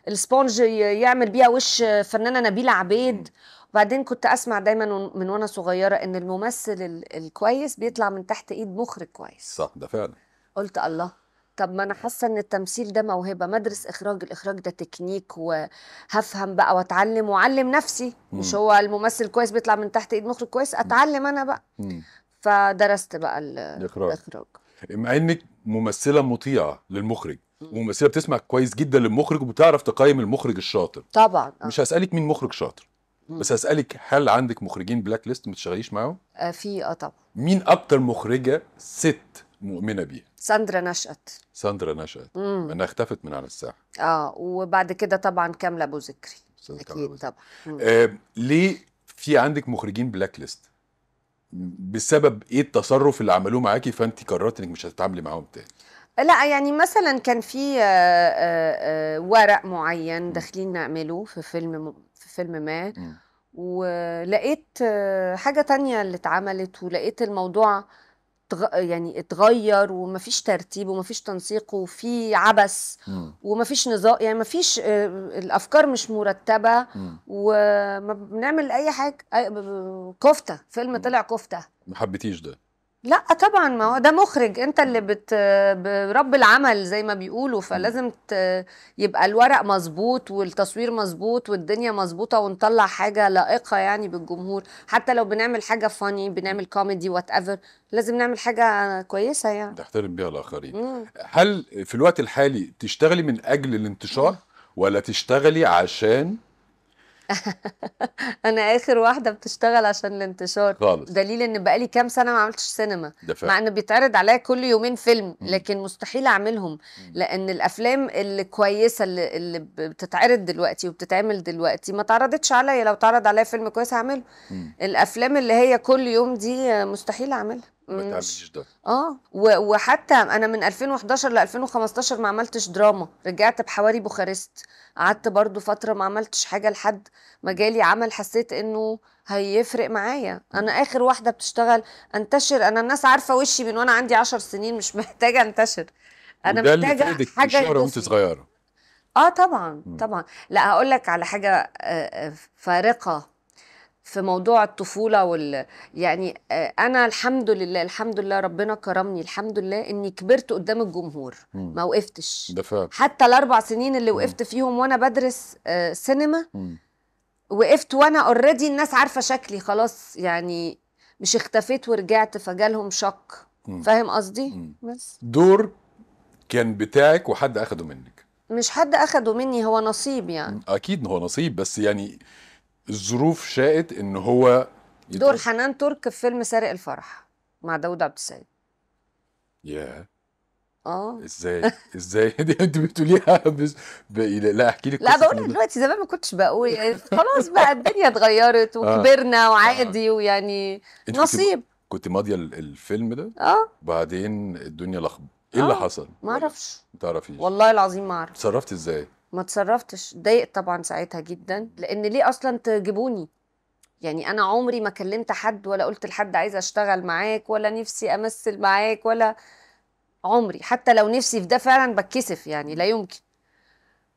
السبونج يعمل بيها وش فنانه نبيله عبيد وبعدين كنت اسمع دايما من وانا صغيره ان الممثل الكويس بيطلع من تحت ايد مخرج كويس صح ده فعلا قلت الله طب ما انا حاسه ان التمثيل ده موهبه ما ادرس اخراج الاخراج ده تكنيك وهفهم بقى واتعلم واعلم نفسي مم. مش إمم. هو الممثل كويس بيطلع من تحت ايد مخرج كويس إمم. اتعلم انا بقى مم. فدرست بقى الاخراج, الإخراج. مع انك ممثله مطيعه للمخرج إمم. وممثله بتسمع كويس جدا للمخرج وبتعرف تقيم المخرج الشاطر طبعا آه. مش هسالك مين مخرج شاطر مم. بس هسالك هل عندك مخرجين بلاك ليست ما بتشتغليش معاهم آه، في اه طبعا مين اكتر مخرجه ست مؤمنه بيها ساندرا نشأت ساندرا نشأت مم. انها اختفت من على الساحه اه وبعد كده طبعا كامله ابو ذكري اكيد طبعا آه ليه في عندك مخرجين بلاك ليست بسبب ايه التصرف اللي عملوه معاكي فانت قررت انك مش هتتعاملي معاهم تاني لا يعني مثلا كان في آه، آه، آه، ورق معين داخلين نعمله في فيلم في فيلم ما ولقيت حاجه تانية اللي اتعملت ولقيت الموضوع يعني اتغير ومفيش ترتيب ومفيش تنسيق وفي عبث ومفيش نظام يعني مفيش آه، الافكار مش مرتبه وما بنعمل اي حاجه كفته فيلم طلع كفته ما حبيتيش ده لا طبعا ما هو ده مخرج انت اللي بت رب العمل زي ما بيقولوا فلازم ت... يبقى الورق مظبوط والتصوير مظبوط والدنيا مظبوطه ونطلع حاجه لائقه يعني بالجمهور حتى لو بنعمل حاجه فاني بنعمل كوميدي وات ايفر لازم نعمل حاجه كويسه يعني تحترم بيها الاخرين مم. هل في الوقت الحالي تشتغلي من اجل الانتشار ولا تشتغلي عشان *laughs* انا اخر واحده بتشتغل عشان الانتشار خالص دليل ان بقالي كام سنه ما عملتش سينما مع ان بيتعرض عليا كل يومين فيلم لكن مستحيل اعملهم لان الافلام الكويسه اللي, اللي بتتعرض دلوقتي وبتتعمل دلوقتي ما اتعرضتش عليا لو اتعرض عليا فيلم كويس هعمله الافلام اللي هي كل يوم دي مستحيل اعملها ما تعمليش ده اه وحتى انا من 2011 ل 2015 ما عملتش دراما رجعت بحواري بوخارست قعدت برضو فتره ما عملتش حاجه لحد ما جالي عمل حسيت انه هيفرق معايا انا اخر واحده بتشتغل انتشر انا الناس عارفه وشي من وانا عندي 10 سنين مش *laughs* محتاجه انتشر انا محتاجه حاجه وانت صغيره اه طبعا م. طبعا لا هقول لك على حاجه آه، آه، فارقه في موضوع الطفوله وال يعني آه، انا الحمد لله الحمد لله ربنا كرمني الحمد لله اني كبرت قدام الجمهور مم. ما وقفتش ده فعلا. حتى الاربع سنين اللي وقفت فيهم وانا بدرس آه، سينما مم. وقفت وانا اوريدي الناس عارفه شكلي خلاص يعني مش اختفيت ورجعت فجالهم شك فاهم قصدي بس دور كان بتاعك وحد اخده منك مش حد اخده مني هو نصيب يعني اكيد هو نصيب بس يعني الظروف شاءت ان هو دور حنان ترك في فيلم سارق الفرح مع داوود عبد السيد يا اه ازاي ازاي *laughs* دي انت بتقوليها بس لا احكي لك لا بقول دلوقتي زمان ما كنتش بقول خلاص بقى الدنيا اتغيرت آه. وكبرنا وعادي آه. ويعني نصيب كنت ماضيه الفيلم ده اه وبعدين الدنيا لخبطت ايه اللي آه. حصل؟ ما اعرفش ما تعرفيش والله العظيم ما اعرف اتصرفت ازاي؟ ما تصرفتش ضايق طبعا ساعتها جدا لان ليه اصلا تجيبوني يعني انا عمري ما كلمت حد ولا قلت لحد عايزه اشتغل معاك ولا نفسي امثل معاك ولا عمري حتى لو نفسي في ده فعلا بتكسف يعني لا يمكن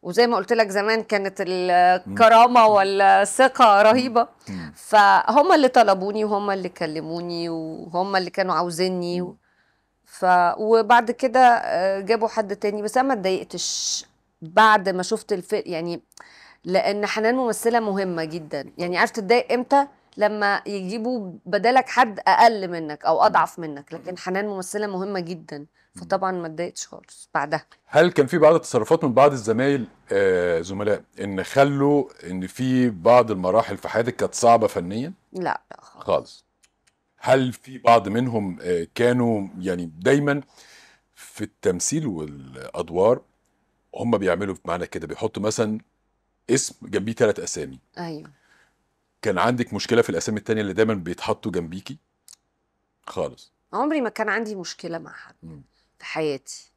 وزي ما قلت لك زمان كانت الكرامه والثقه رهيبه فهم اللي طلبوني وهم اللي كلموني وهم اللي كانوا عاوزيني ف وبعد كده آه، جابوا حد تاني بس انا ما اتضايقتش بعد ما شفت الفيلم يعني لان حنان ممثله مهمه جدا يعني عارف تتضايق امتى لما يجيبوا بدالك حد اقل منك او اضعف منك لكن حنان ممثله مهمه جدا فطبعا ما اتضايقتش خالص بعدها هل كان في بعض التصرفات من بعض الزمايل آه زملاء ان خلوا ان في بعض المراحل في حياتك كانت صعبه فنيا لا لا خالص, خالص. هل في بعض منهم آه كانوا يعني دايما في التمثيل والادوار هم بيعملوا معنى كده بيحطوا مثلا اسم جنبيه ثلاث اسامي ايوه كان عندك مشكله في الاسامي التانية اللي دايما بيتحطوا جنبيكي خالص عمري ما كان عندي مشكله مع حد في حياتي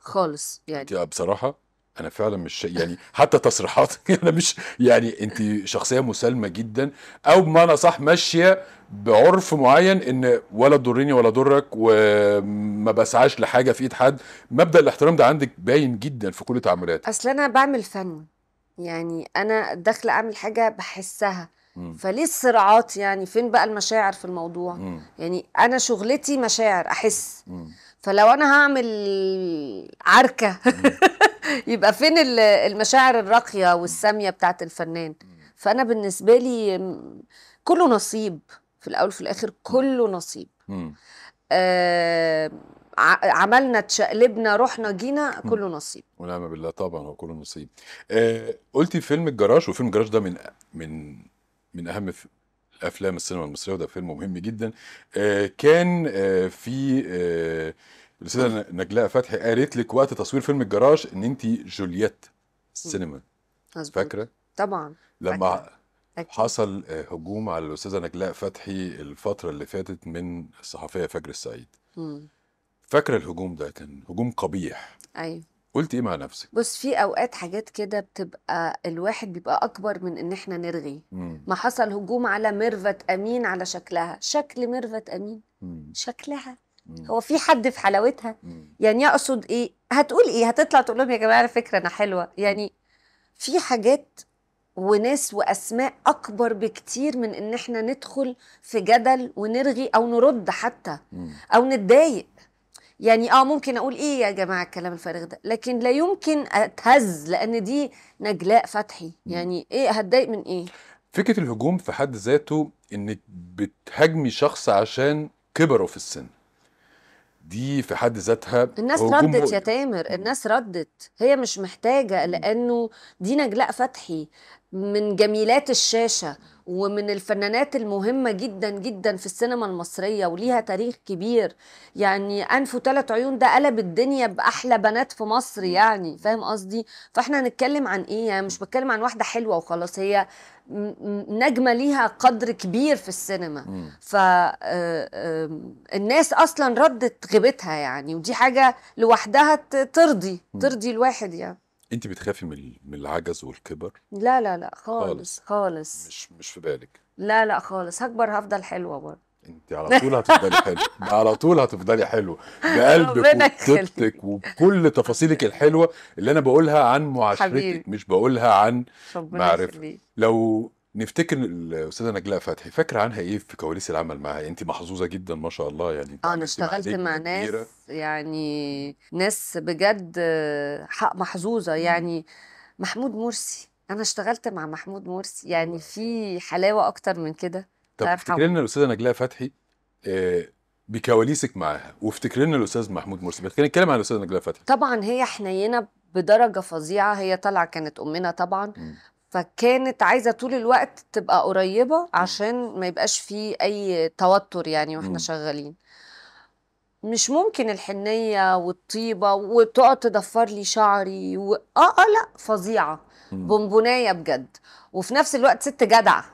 خالص يعني بصراحه انا فعلا مش يعني حتى تصريحات *laughs* انا مش يعني انت شخصيه مسالمه جدا او بمعنى صح ماشيه بعرف معين ان ولا تضرني ولا ضرك وما بسعاش لحاجه في ايد حد مبدا الاحترام ده عندك باين جدا في كل تعاملاتك اصل انا بعمل فن يعني انا داخله اعمل حاجه بحسها مم. فليه الصراعات يعني فين بقى المشاعر في الموضوع مم. يعني انا شغلتي مشاعر احس مم. فلو انا هعمل عركه *laughs* يبقى فين المشاعر الراقيه والساميه بتاعت الفنان فانا بالنسبه لي كله نصيب في الاول وفي الاخر كله نصيب آه عملنا اتشقلبنا رحنا جينا كله نصيب ونعم بالله طبعا هو كله نصيب آه قلتي فيلم الجراج وفيلم الجراج ده من من من اهم افلام السينما المصريه وده فيلم مهم جدا آه، كان آه، في آه، الاستاذه نجلاء فتحي قالت لك وقت تصوير فيلم الجراج ان انت جولييت السينما فاكره طبعا لما أكيد. حصل هجوم على الاستاذه نجلاء فتحي الفتره اللي فاتت من الصحفيه فجر السعيد فاكره الهجوم ده كان هجوم قبيح ايوه قلت ايه مع نفسك بص في اوقات حاجات كده بتبقى الواحد بيبقى اكبر من ان احنا نرغي مم. ما حصل هجوم على ميرفت امين على شكلها شكل ميرفت امين مم. شكلها مم. هو في حد في حلاوتها يعني اقصد ايه هتقول ايه هتطلع تقول لهم يا جماعه على فكره انا حلوه يعني في حاجات وناس واسماء اكبر بكتير من ان احنا ندخل في جدل ونرغي او نرد حتى مم. او نتضايق يعني اه ممكن اقول ايه يا جماعه الكلام الفارغ ده لكن لا يمكن اتهز لان دي نجلاء فتحي يعني ايه هتضايق من ايه فكره الهجوم في حد ذاته انك بتهاجمي شخص عشان كبره في السن دي في حد ذاتها الناس ردت يا تامر الناس ردت هي مش محتاجه لانه دي نجلاء فتحي من جميلات الشاشه ومن الفنانات المهمه جدا جدا في السينما المصريه وليها تاريخ كبير يعني انف وتلات عيون ده قلب الدنيا باحلى بنات في مصر يعني فاهم قصدي فاحنا هنتكلم عن ايه يعني مش بتكلم عن واحده حلوه وخلاص هي نجمه ليها قدر كبير في السينما ف آه، آه، الناس اصلا ردت غيبتها يعني ودي حاجه لوحدها ترضي ترضي الواحد يعني أنتِ بتخافي من من العجز والكِبَر؟ لا، لا، لأ خالص، خالص. خالص. مش مش في بالِك. لا، لأ خالص، هكبر هفضل حلوة برضه. أنتِ على طول هتفضلي حلوة، *laughs* على طول هتفضلي حلوة، بقلبِك ربنا وبطيبتِك وبكل تفاصيلِك الحلوة اللي أنا بقولها عن معاشرتِك، حبيبي. مش بقولها عن معرفتك لو نفتكر الأستاذة نجلاء فتحي، فاكرة عنها إيه في كواليس العمل معاها؟ أنتِ محظوظة جدًا ما شاء الله يعني آه، أنا مع اشتغلت مع كبيرة. ناس يعني ناس بجد حق محظوظة يعني محمود مرسي، أنا اشتغلت مع محمود مرسي يعني في حلاوة أكتر من كده؟ طب افتكر لنا الأستاذة نجلاء فتحي آه، بكواليسِك معاها، وافتكر لنا الأستاذ محمود مرسي، بس خلينا نتكلم عن الأستاذة نجلاء فتحي. طبعًا هي حنينة بدرجة فظيعة، هي طالعة كانت أمنا طبعًا فكانت عايزه طول الوقت تبقى قريبه عشان ما يبقاش فيه اي توتر يعني واحنا شغالين مش ممكن الحنيه والطيبه وتقعد تضفر لي شعري و... اه اه لا فظيعه بونبونايه بجد وفي نفس الوقت ست جدعه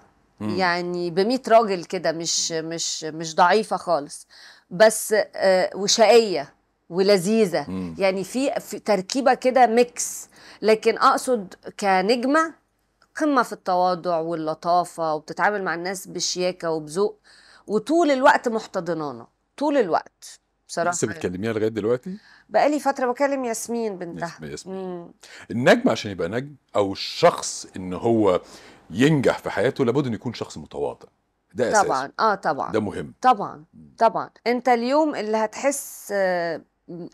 يعني ب راجل كده مش مش مش ضعيفه خالص بس آه وشقيه ولذيذه يعني في تركيبه كده ميكس لكن اقصد كنجمه قمة في التواضع واللطافة وبتتعامل مع الناس بشياكة وبذوق وطول الوقت محتضنانا طول الوقت بصراحة لسه بتكلميها لغاية دلوقتي؟ بقالي فترة بكلم ياسمين بنتها ياسمين, ياسمين. النجم عشان يبقى نجم أو الشخص إن هو ينجح في حياته لابد إنه يكون شخص متواضع ده أساس طبعا اه طبعا ده مهم طبعا طبعا انت اليوم اللي هتحس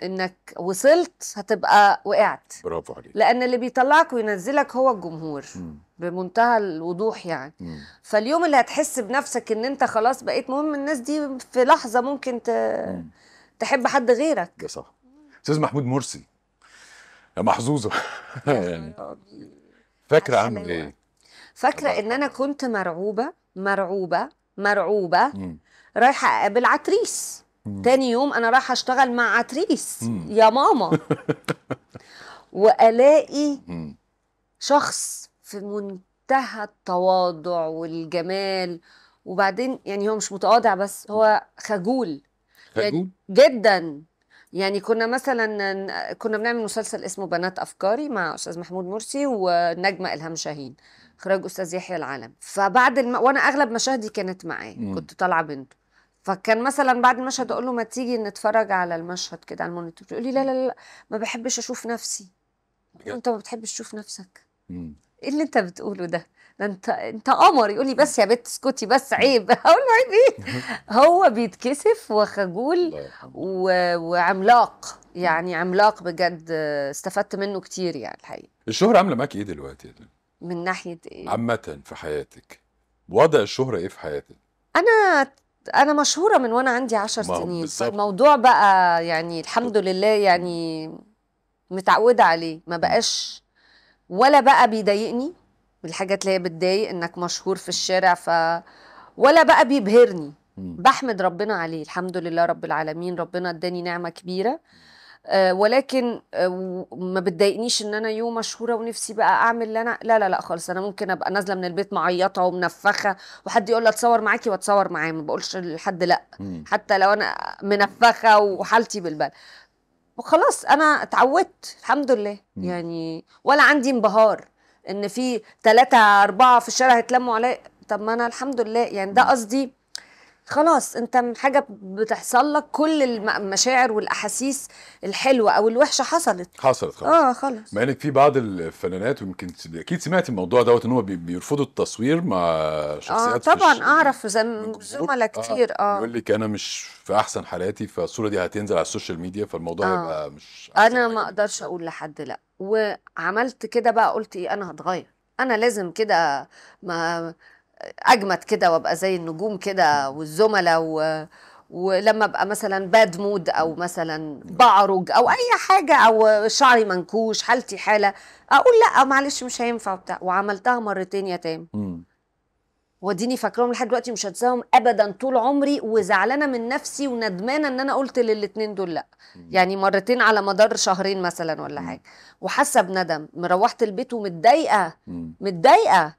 انك وصلت هتبقى وقعت برافو عليك لان اللي بيطلعك وينزلك هو الجمهور مم. بمنتهى الوضوح يعني مم. فاليوم اللي هتحس بنفسك ان انت خلاص بقيت مهم الناس دي في لحظه ممكن ت... تحب حد غيرك ده صح استاذ محمود مرسي يا محظوظه *laughs* يعني فاكره عامل ايه فاكره ان انا كنت مرعوبه مرعوبه مرعوبه مم. رايحه اقابل عتريس تاني يوم انا رايحه اشتغل مع عتريس يا ماما *laughs* والاقي شخص في منتهى التواضع والجمال وبعدين يعني هو مش متواضع بس هو خجول يعني خجول جدا يعني كنا مثلا كنا بنعمل مسلسل اسمه بنات افكاري مع استاذ محمود مرسي ونجمه الهام شاهين اخراج استاذ يحيى العالم فبعد الم... وانا اغلب مشاهدي كانت معاه كنت طالعه بنته فكان مثلا بعد المشهد اقول له ما تيجي نتفرج على المشهد كده على المونيتور يقول لي لا لا لا ما بحبش اشوف نفسي انت ما بتحبش تشوف نفسك ايه اللي انت بتقوله ده ده انت انت قمر يقول لي بس يا بنت اسكتي بس عيب *laughs* اقول له عيب ايه *laughs* هو بيتكسف وخجول و... وعملاق يعني عملاق بجد استفدت منه كتير يعني الحقيقه الشهره عامله معاك ايه دلوقتي من ناحيه ايه عامه في حياتك وضع الشهره ايه في حياتك انا انا مشهوره من وانا عندي 10 سنين الموضوع بقى يعني الحمد لله يعني متعوده عليه ما بقاش ولا بقى بيضايقني الحاجات اللي هي بتضايق انك مشهور في الشارع ف ولا بقى بيبهرني بحمد ربنا عليه الحمد لله رب العالمين ربنا اداني نعمه كبيره آه، ولكن آه، ما بتضايقنيش ان انا يوم مشهوره ونفسي بقى اعمل اللي انا لا لا لا خالص انا ممكن ابقى نازله من البيت معيطه ومنفخه وحد يقول لي اتصور معاكي واتصور معاه ما بقولش لحد لا حتى لو انا منفخه وحالتي بالبال وخلاص انا اتعودت الحمد لله يعني ولا عندي انبهار ان في ثلاثة أربعة في الشارع هيتلموا عليا طب ما انا الحمد لله يعني ده قصدي خلاص انت حاجه بتحصل لك كل المشاعر والاحاسيس الحلوه او الوحشه حصلت حصلت خلاص اه خلاص مع انك في بعض الفنانات ويمكن اكيد سمعت الموضوع دوت ان هو بيرفضوا التصوير مع شخصيات اه طبعا اعرف زملاء آه، كتير اه, آه. يقول لك انا مش في احسن حالاتي فالصوره دي هتنزل على السوشيال ميديا فالموضوع آه. هيبقى مش انا ما اقدرش اقول لحد لا وعملت كده بقى قلت ايه انا هتغير انا لازم كده ما اجمد كده وابقى زي النجوم كده والزملاء و... ولما ابقى مثلا باد مود او مثلا بعرج او اي حاجه او شعري منكوش حالتي حاله اقول لا معلش مش هينفع وبتاع وعملتها مرتين يا تام وديني فاكراهم لحد دلوقتي مش هنساهم ابدا طول عمري وزعلانه من نفسي وندمانه ان انا قلت للاتنين دول لا يعني مرتين على مدار شهرين مثلا ولا حاجه وحاسه بندم مروحت البيت ومتضايقه متضايقه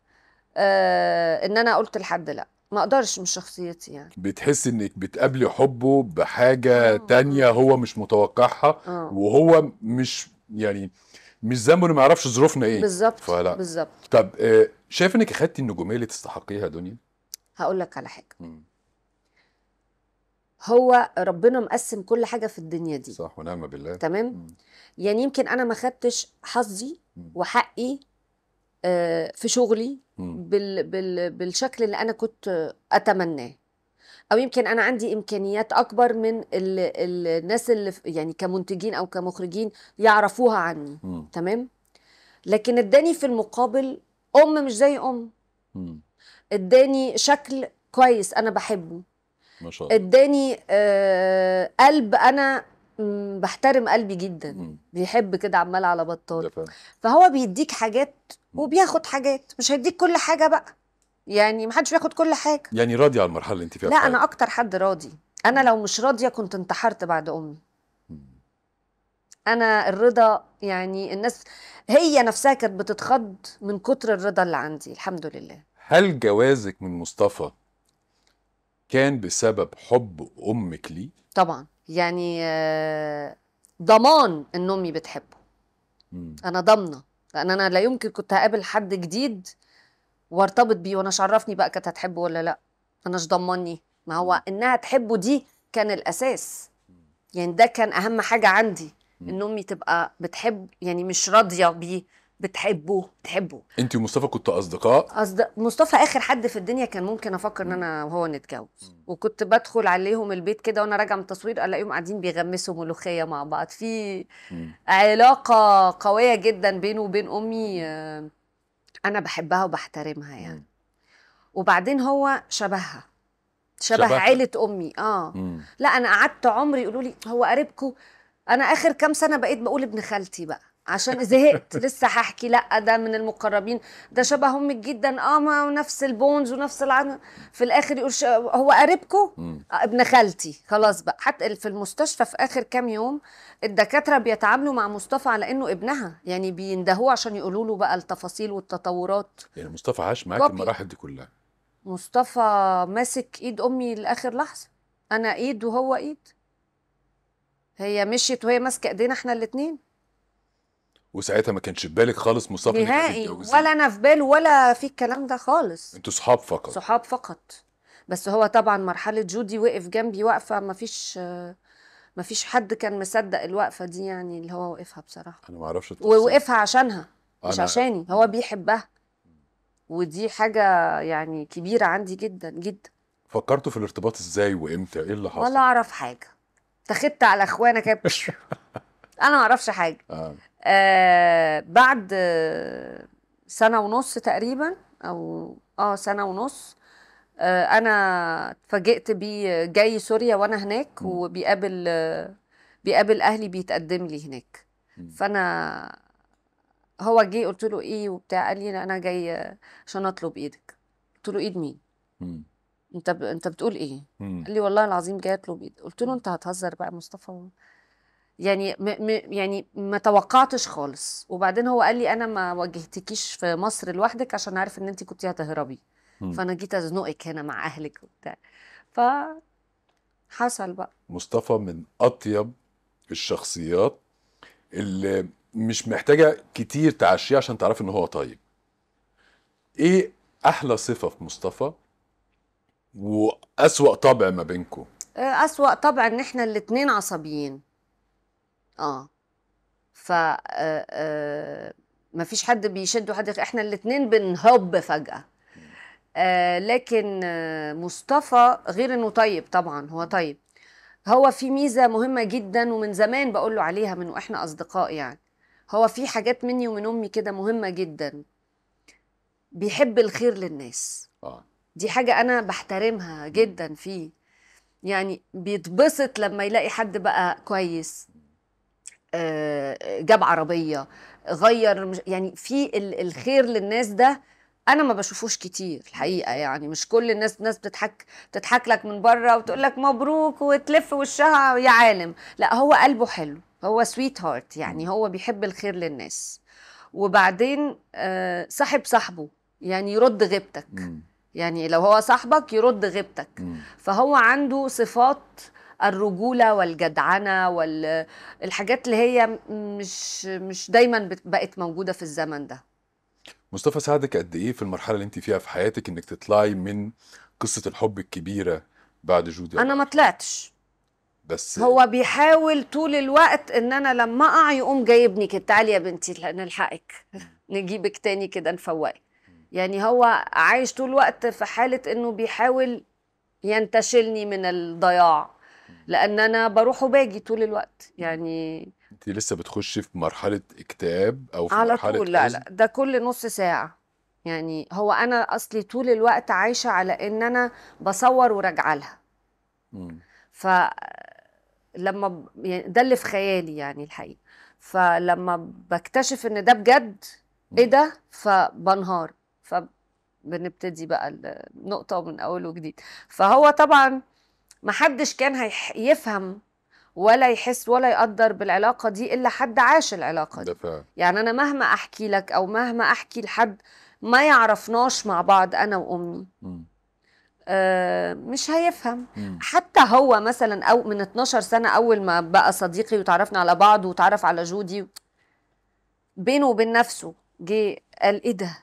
آه، ان انا قلت لحد لا ما اقدرش مش شخصيتي يعني بتحس انك بتقابلي حبه بحاجه أوه. آه. تانية هو مش متوقعها أوه. وهو مش يعني مش ذنبه انه ما يعرفش ظروفنا ايه بالظبط فلا بالظبط طب آه، شايف انك اخدتي النجوميه اللي تستحقيها دنيا هقول لك على حاجه م. هو ربنا مقسم كل حاجه في الدنيا دي صح ونعم بالله تمام م. يعني يمكن انا ما خدتش حظي وحقي آه، في شغلي بال بال بالشكل اللي انا كنت اتمناه او يمكن انا عندي امكانيات اكبر من ال الناس اللي يعني كمنتجين او كمخرجين يعرفوها عني م. تمام لكن اداني في المقابل ام مش زي ام اداني شكل كويس انا بحبه ما شاء الله اداني آه قلب انا بحترم قلبي جدا م. بيحب كده عمال على بطال فهو بيديك حاجات وبياخد حاجات مش هيديك كل حاجه بقى يعني محدش بياخد كل حاجه يعني راضيه على المرحله اللي انت فيها لا انا اكتر حد راضي انا لو مش راضيه كنت انتحرت بعد امي انا الرضا يعني الناس هي نفسها كانت بتتخض من كتر الرضا اللي عندي الحمد لله هل جوازك من مصطفى كان بسبب حب امك ليه طبعا يعني آه، ضمان ان امي بتحبه انا ضامنه لان انا لا يمكن كنت هقابل حد جديد وارتبط بيه وانا عرفني بقى كانت هتحبه ولا لا انا ضمني ما هو انها تحبه دي كان الاساس يعني ده كان اهم حاجه عندي ان امي تبقى بتحب يعني مش راضيه بيه بتحبه بتحبه انت ومصطفى كنتوا اصدقاء أصدق... مصطفى اخر حد في الدنيا كان ممكن افكر ان انا وهو نتجوز وكنت بدخل عليهم البيت كده وانا راجعه من التصوير الاقيهم قاعدين بيغمسوا ملوخيه مع بعض في علاقه قويه جدا بينه وبين امي آه، انا بحبها وبحترمها يعني وبعدين هو شبهها شبه, شبه عيله امي اه مم. لا انا قعدت عمري يقولوا لي هو قريبكم انا اخر كام سنه بقيت بقول ابن خالتي بقى عشان زهقت *laughs* لسه هحكي لا ده من المقربين ده شبه امك جدا اه ما نفس البونز ونفس العن في الاخر يقول هو قريبكم آه، ابن خالتي خلاص بقى حتى في المستشفى في اخر كام يوم الدكاتره بيتعاملوا مع مصطفى على انه ابنها يعني بيندهوه عشان يقولوا له بقى التفاصيل والتطورات يعني مصطفى عاش معاك المراحل دي كلها مصطفى ماسك ايد امي لاخر لحظه انا ايد وهو ايد هي مشيت وهي ماسكه ايدينا احنا الاثنين وساعتها ما كانش في بالك خالص مصطفى نهائي ولا انا في بالي ولا في الكلام ده خالص انتوا صحاب فقط صحاب فقط بس هو طبعا مرحله جودي وقف جنبي واقفه ما فيش ما فيش حد كان مصدق الوقفه دي يعني اللي هو وقفها بصراحه انا ما اعرفش ووقفها عشانها مش عشاني هو بيحبها ودي حاجه يعني كبيره عندي جدا جدا فكرتوا في الارتباط ازاي وامتى ايه اللي حصل ولا اعرف حاجه اتخذت على اخوانك *laughs* انا ما اعرفش حاجه آه. آه، بعد آه، سنة ونص تقريبا أو آه سنة ونص آه، أنا اتفاجئت بيه جاي سوريا وأنا هناك وبيقابل بيقابل أهلي بيتقدم لي هناك فأنا هو جه قلت له إيه وبتاع قال لي أنا جاي عشان أطلب إيدك قلت له إيد مين؟ انت انت بتقول ايه؟ قال لي والله العظيم جاي اطلب ايدك قلت له انت هتهزر بقى مصطفى يعني م م يعني ما توقعتش خالص وبعدين هو قال لي انا ما واجهتكيش في مصر لوحدك عشان عارف ان انت كنت هتهربي فانا جيت ازنقك هنا مع اهلك وبتاع ف حصل بقى مصطفى من اطيب الشخصيات اللي مش محتاجه كتير تعشيه عشان تعرفي ان هو طيب ايه احلى صفه في مصطفى واسوا طبع ما بينكم آه، اسوا طبع ان احنا الاتنين عصبيين اه ف آه، آه، ما فيش حد بيشد حد احنا الاثنين بنهب فجأة آه لكن آه، مصطفى غير انه طيب طبعا هو طيب هو في ميزة مهمة جدا ومن زمان بقول له عليها من واحنا اصدقاء يعني هو في حاجات مني ومن امي كده مهمة جدا بيحب الخير للناس دي حاجة انا بحترمها جدا فيه يعني بيتبسط لما يلاقي حد بقى كويس آه، جاب عربيه غير يعني في الخير للناس ده انا ما بشوفوش كتير الحقيقه يعني مش كل الناس ناس بتضحك بتضحك لك من بره وتقول لك مبروك وتلف وشها يا عالم لا هو قلبه حلو هو سويت هارت يعني هو بيحب الخير للناس وبعدين آه، صاحب صاحبه يعني يرد غيبتك يعني لو هو صاحبك يرد غيبتك فهو عنده صفات الرجوله والجدعنه والحاجات اللي هي مش مش دايما بقت موجوده في الزمن ده مصطفى ساعدك قد ايه في المرحله اللي انت فيها في حياتك انك تطلعي من قصه الحب الكبيره بعد جودي انا ما طلعتش بس هو بيحاول طول الوقت ان انا لما اقع يقوم جايبني كده تعالي يا بنتي نلحقك *laughs* نجيبك تاني كده نفوقك يعني هو عايش طول الوقت في حاله انه بيحاول ينتشلني من الضياع لان انا بروح وباجي طول الوقت يعني انت لسه بتخشي في مرحله اكتئاب او في على مرحله طول لا لا ده كل نص ساعه يعني هو انا اصلي طول الوقت عايشه على ان انا بصور وراجعه لها ف لما يعني ده اللي في خيالي يعني الحقيقه فلما بكتشف ان ده بجد ايه ده فبنهار فبنبتدي بقى النقطه من اول وجديد فهو طبعا محدش كان هيح... يفهم ولا يحس ولا يقدر بالعلاقة دي إلا حد عاش العلاقة دي دفع. يعني أنا مهما أحكي لك أو مهما أحكي لحد ما يعرفناش مع بعض أنا وأمي آه مش هيفهم م. حتى هو مثلا أو من 12 سنة أول ما بقى صديقي وتعرفنا على بعض وتعرف على جودي بينه وبين نفسه جه قال إيه ده؟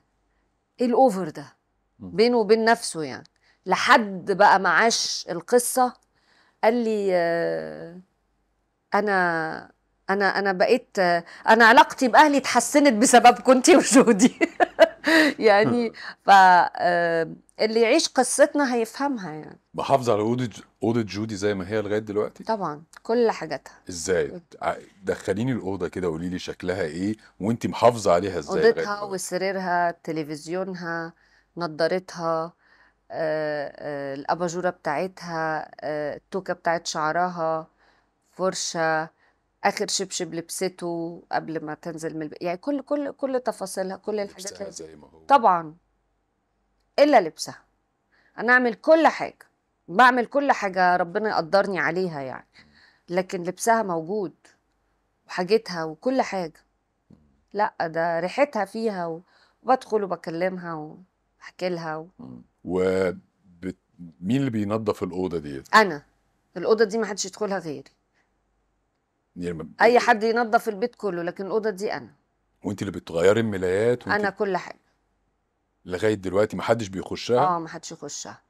إيه الأوفر ده؟ بينه وبين نفسه يعني لحد بقى ما عاش القصه قال لي انا انا انا بقيت انا علاقتي باهلي اتحسنت بسبب انت وجودي *laughs* يعني *laughs* ف آه، اللي يعيش قصتنا هيفهمها يعني بحافظ على اوضه اوضه جودي زي ما هي لغايه دلوقتي طبعا كل حاجاتها ازاي دخليني الاوضه كده قولي لي شكلها ايه وانت محافظه عليها ازاي اوضتها وسريرها تلفزيونها نضارتها آه، آه، الأباجورة بتاعتها آه، التوكة بتاعت شعرها فرشة اخر شبشب لبسته قبل ما تنزل من البيت يعني كل كل كل تفاصيلها كل يعني الحاجات اللي زي ما هو طبعا الا لبسها انا اعمل كل حاجه بعمل كل حاجه ربنا يقدرني عليها يعني لكن لبسها موجود وحاجتها وكل حاجه لا ده ريحتها فيها وبدخل وبكلمها واحكي لها و... ومين اللي بينظف الاوضه ديت انا الاوضه دي ما حدش يدخلها غيري يعني اي حد ينظف البيت كله لكن الاوضه دي انا وانت اللي بتغيري الملايات وانت... انا كل حاجه لغايه دلوقتي ما حدش بيخشها اه ما حدش يخشها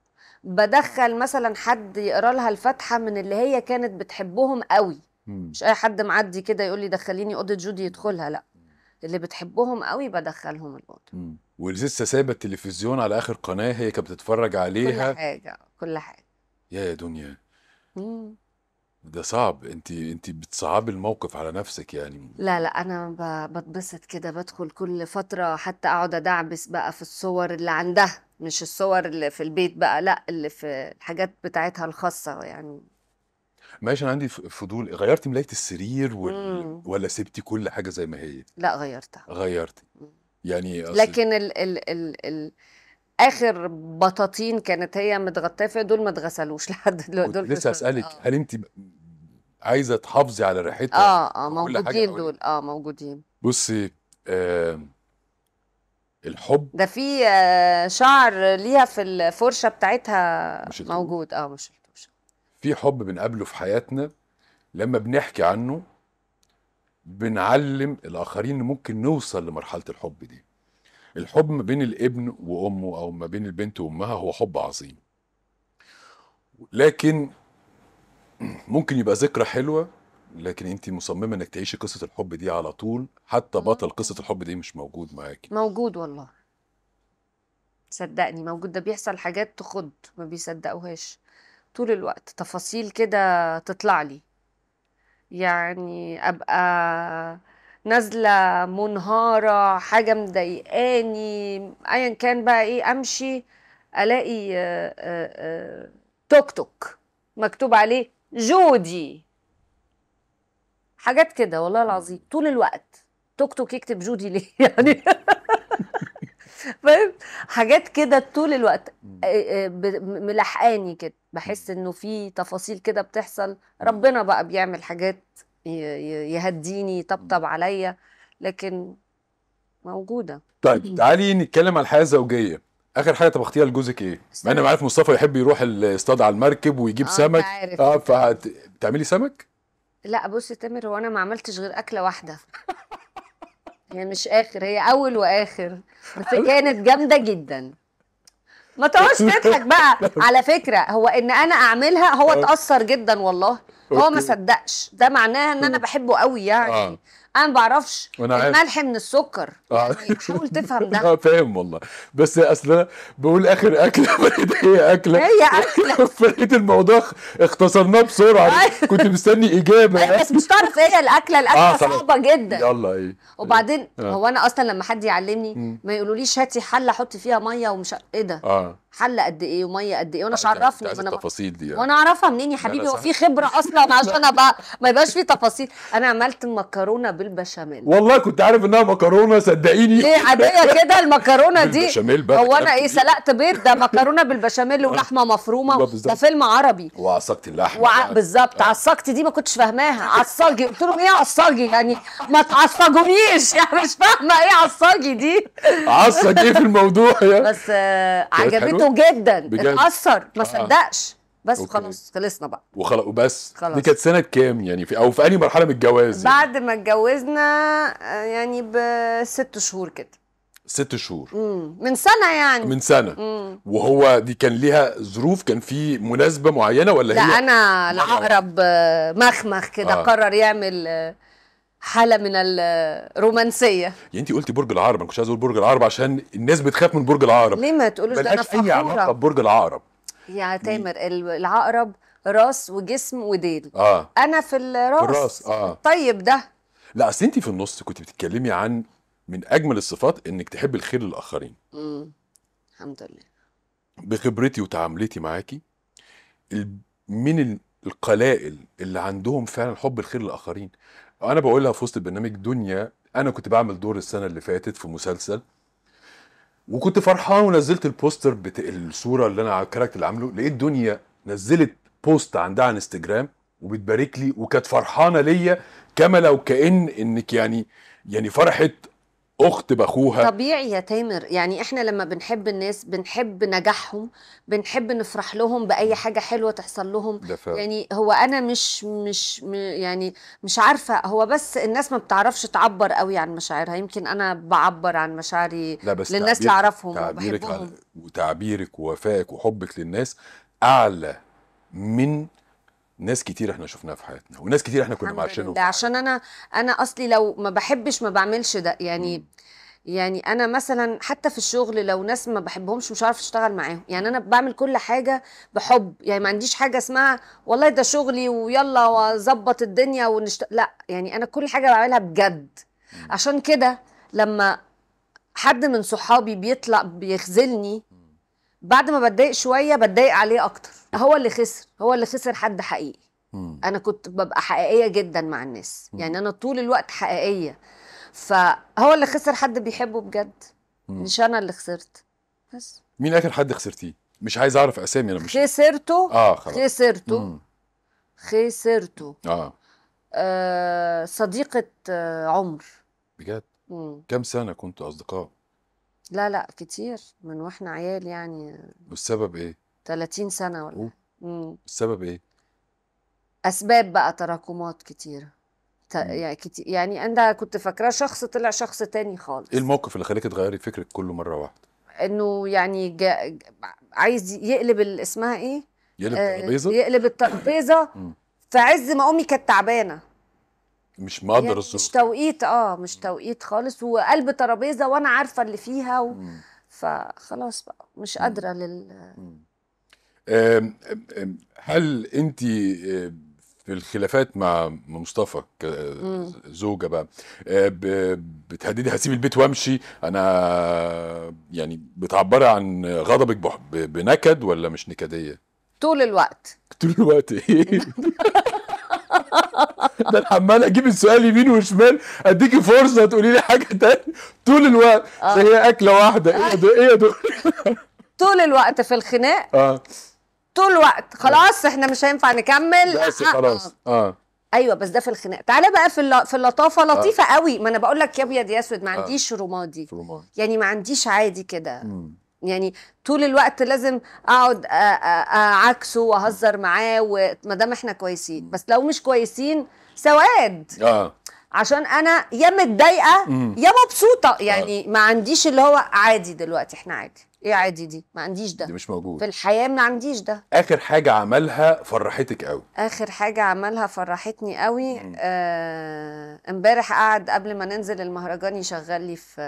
بدخل مثلا حد يقرا لها الفاتحه من اللي هي كانت بتحبهم قوي مم. مش اي حد معدي كده يقول لي دخليني اوضه جودي يدخلها لا اللي بتحبهم قوي بدخلهم الاوضه ولسه سايبه التلفزيون على اخر قناه هي كانت بتتفرج عليها كل حاجه كل حاجه يا يا دنيا مم. ده صعب انت انت بتصعبي الموقف على نفسك يعني لا لا انا بتبسط كده بدخل كل فتره حتى اقعد ادعبس بقى في الصور اللي عندها مش الصور اللي في البيت بقى لا اللي في الحاجات بتاعتها الخاصه يعني معلش أنا عندي فضول، غيرتي ملاية السرير وال ولا سبتي كل حاجة زي ما هي؟ لأ غيّرتها. غيرتي يعني أصل لكن ال ال ال ال آخر بطاطين كانت هي متغطّية فيها دول ما اتغسلوش *laughs* لحد دلوقتي دول لسه لسه آه. هل أنتِ عايزة تحافظي على ريحتها آه، آه، موجودين إيه؟ دول، آه موجودين. بُصّي، آه الحُب ده في آه، شعر ليها في الفرشة بتاعتها مش موجود، آه مش في حب بنقابله في حياتنا لما بنحكي عنه بنعلم الاخرين ممكن نوصل لمرحله الحب دي الحب ما بين الابن وامه او ما بين البنت وامها هو حب عظيم لكن ممكن يبقى ذكرى حلوه لكن انت مصممه انك تعيشي قصه الحب دي على طول حتى بطل قصه الحب دي مش موجود معاكي موجود والله صدقني موجود ده بيحصل حاجات تخض ما بيصدقوهاش طول الوقت تفاصيل كده تطلع لي يعني ابقى نازله منهاره حاجه مضايقاني ايا كان بقى ايه امشي الاقي آآ آآ توك توك مكتوب عليه جودي حاجات كده والله العظيم طول الوقت توك توك يكتب جودي ليه *laughs* يعني *laughs* فاهم حاجات كده طول الوقت آه، آه، ملحقاني كده بحس انه في تفاصيل كده بتحصل ربنا بقى بيعمل حاجات يهديني يطبطب عليا لكن موجوده طيب *clears throat* تعالي نتكلم على الحياه الزوجيه اخر حاجه طبختيها لجوزك ايه؟ مع انا عارف مصطفى يحب يروح الاصطاد على المركب ويجيب آه سمك عارف. اه بتعملي سمك؟ لا بصي تامر هو انا ما عملتش غير اكله واحده *laughs* هي مش اخر هي اول واخر بس كانت جامده جدا ما تقعدش *laughs* تضحك بقى *laughs* على فكره هو ان انا اعملها هو اتاثر جدا والله هو ما صدقش ده معناها ان انا بحبه قوي يعني آه. انا ما بعرفش الملح من السكر آه. يعني حاول تفهم ده *laughs* آه، فاهم والله بس اصل انا بقول اخر اكله *laughs* هي اكله هي اكله *laughs* فلقيت الموضوع اختصرناه بسرعه كنت مستني اجابه بس مش تعرف ايه الاكله آه، الاكله آه صعبه جدا يلا ايه وبعدين آه. هو انا اصلا لما حد يعلمني ما يقولوليش هاتي حله حط فيها ميه ومش ايه ده اه حل قد ايه وميه قد ايه وانا مش عرفني انا التفاصيل دي يعني. وانا اعرفها منين يا حبيبي هو في خبره اصلا عشان ابقى ما يبقاش في تفاصيل انا عملت مكرونه بالبشاميل والله كنت عارف انها مكرونه صدقيني ليه عاديه كده المكرونه دي بالبشاميل بقى هو انا ايه سلقت بيض ده مكرونه بالبشاميل *laughs* ولحمه مفرومه ده فيلم عربي وعصقت اللحمه وع... بالظبط آه. عصقت دي ما كنتش فاهماها عصاجي قلت لهم ايه عصاجي يعني ما تعصجونيش *laughs* يعني مش فاهمه ايه عصاجي دي عصج ايه في الموضوع يا يعني؟ بس آه، عجبتني عنده جدا بجد. اتاثر ما آه. صدقش بس أوكي. خلاص خلصنا بقى وخلاص وبس خلص. دي كانت سنه كام يعني في او في انهي مرحله من الجواز يعني؟ بعد ما اتجوزنا آه، يعني بست شهور كده ست شهور مم. من سنه يعني من سنه مم. وهو دي كان ليها ظروف كان في مناسبه معينه ولا لا هي لا انا العقرب آه، مخمخ كده آه. قرر يعمل حاله من الرومانسيه يعني انت قلتي برج العقرب انا كنت عايز اقول برج العقرب عشان الناس بتخاف من برج العقرب ليه ما تقولوش ده انا فخوره اي علاقه ببرج العقرب يا تامر العقرب راس وجسم وديل آه. انا في الراس في الراس آه. طيب ده لا اصل انت في النص كنت بتتكلمي عن من اجمل الصفات انك تحب الخير للاخرين امم الحمد لله بخبرتي وتعاملتي معاكي من القلائل اللي عندهم فعلا حب الخير للاخرين انا بقولها في وسط البرنامج دنيا انا كنت بعمل دور السنه اللي فاتت في مسلسل وكنت فرحان ونزلت البوستر بت... الصوره اللي انا الكاركتر اللي عامله لقيت دنيا نزلت بوست عندها على انستجرام وبتبارك لي وكانت فرحانه ليا كما لو كان انك يعني يعني فرحت اخت باخوها طبيعي يا تامر يعني احنا لما بنحب الناس بنحب نجاحهم بنحب نفرح لهم باي حاجه حلوه تحصل لهم يعني هو انا مش مش يعني مش عارفه هو بس الناس ما بتعرفش تعبر قوي عن مشاعرها يمكن انا بعبر عن مشاعري لا بس للناس اللي اعرفهم تعبيرك وتعبيرك ووفائك وحبك للناس اعلى من ناس كتير احنا شفناها في حياتنا وناس كتير احنا كنا عارفينهم ده عشان انا انا اصلي لو ما بحبش ما بعملش ده يعني م. يعني انا مثلا حتى في الشغل لو ناس ما بحبهمش مش عارف اشتغل معاهم يعني انا بعمل كل حاجه بحب يعني ما عنديش حاجه اسمها والله ده شغلي ويلا واظبط الدنيا ونشت... لا يعني انا كل حاجه بعملها بجد م. عشان كده لما حد من صحابي بيطلع بيخذلني بعد ما بتضايق شويه بتضايق عليه اكتر هو اللي خسر هو اللي خسر حد حقيقي مم. انا كنت ببقى حقيقيه جدا مع الناس مم. يعني انا طول الوقت حقيقيه فهو اللي خسر حد بيحبه بجد مم. مش انا اللي خسرت بس مين اخر حد خسرتيه مش عايز اعرف اسامي انا مش خسرته اه خلاص خسرته مم. خسرته اه, آه صديقه آه عمر بجد مم. كم سنه كنتوا اصدقاء لا لا كتير من واحنا عيال يعني والسبب ايه 30 سنه ولا امم السبب ايه اسباب بقى تراكمات كتيره يعني كتير يعني انا كنت فاكراه شخص طلع شخص تاني خالص ايه الموقف اللي خليك تغيري فكرك كله مره واحده انه يعني جا... عايز يقلب اسمها ايه يقلب آه، الترابيزه آه يقلب الترابيزه في عز ما امي كانت تعبانه مش مقدر يعني مش توقيت اه مش توقيت خالص وقلب ترابيزه وانا عارفه اللي فيها و... فخلاص بقى مش قادره لل مم. هل انت أه، في الخلافات مع مصطفى كزوجه بقى أه، بتهددي هسيب البيت وامشي انا يعني بتعبري عن غضبك بنكد ولا مش نكديه؟ طول الوقت *laughs* طول الوقت ايه؟ ده انا عمال اجيب السؤال يمين وشمال اديكي فرصه تقولي لي حاجه تانية طول الوقت آه. هي اكله واحده ايه ده ايه ده *laughs* طول الوقت في الخناق اه طول الوقت آه. خلاص احنا مش هينفع نكمل بس آه، آه، خلاص اه ايوه بس ده في الخناق تعالى بقى في في اللطافه لطيفه آه. قوي ما انا بقول لك يا ابيض يا اسود ما عنديش آه. رمادي يعني ما عنديش عادي كده يعني طول الوقت لازم اقعد اعكسه واهزر معاه وما دام احنا كويسين بس لو مش كويسين سواد اه عشان انا يا متضايقه يا مبسوطه يعني آه. ما عنديش اللي هو عادي دلوقتي احنا عادي ايه عادي دي ما عنديش ده دي مش موجود في الحياه ما عنديش ده اخر حاجه عملها فرحتك قوي اخر حاجه عملها فرحتني قوي آه، امبارح آه قعد قبل ما ننزل المهرجان يشغل لي في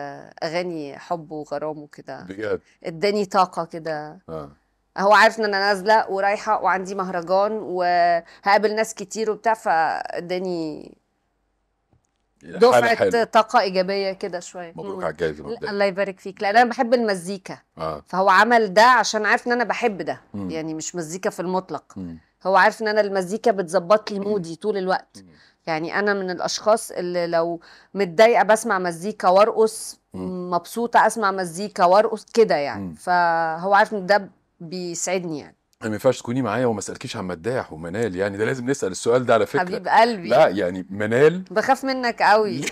اغاني حب وغرام وكده بجد اداني طاقه كده آه. هو عارف ان انا نازله ورايحه وعندي مهرجان وهقابل ناس كتير وبتاع فاداني دفعه طاقه ايجابيه كده شويه مبروك على الجائزه الله يبارك فيك لان انا بحب المزيكا آه. فهو عمل ده عشان عارف ان انا بحب ده مم. يعني مش مزيكا في المطلق مم. هو عارف ان انا المزيكا بتظبط لي مودي طول الوقت مم. يعني انا من الاشخاص اللي لو متضايقه بسمع مزيكا وارقص مبسوطه اسمع مزيكا وارقص كده يعني مم. فهو عارف ان ده بيسعدني يعني ما ينفعش تكوني معايا وما اسالكيش عن مداح ومنال يعني ده لازم نسال السؤال ده على فكره حبيب قلبي لا يعني منال بخاف منك قوي *laughs*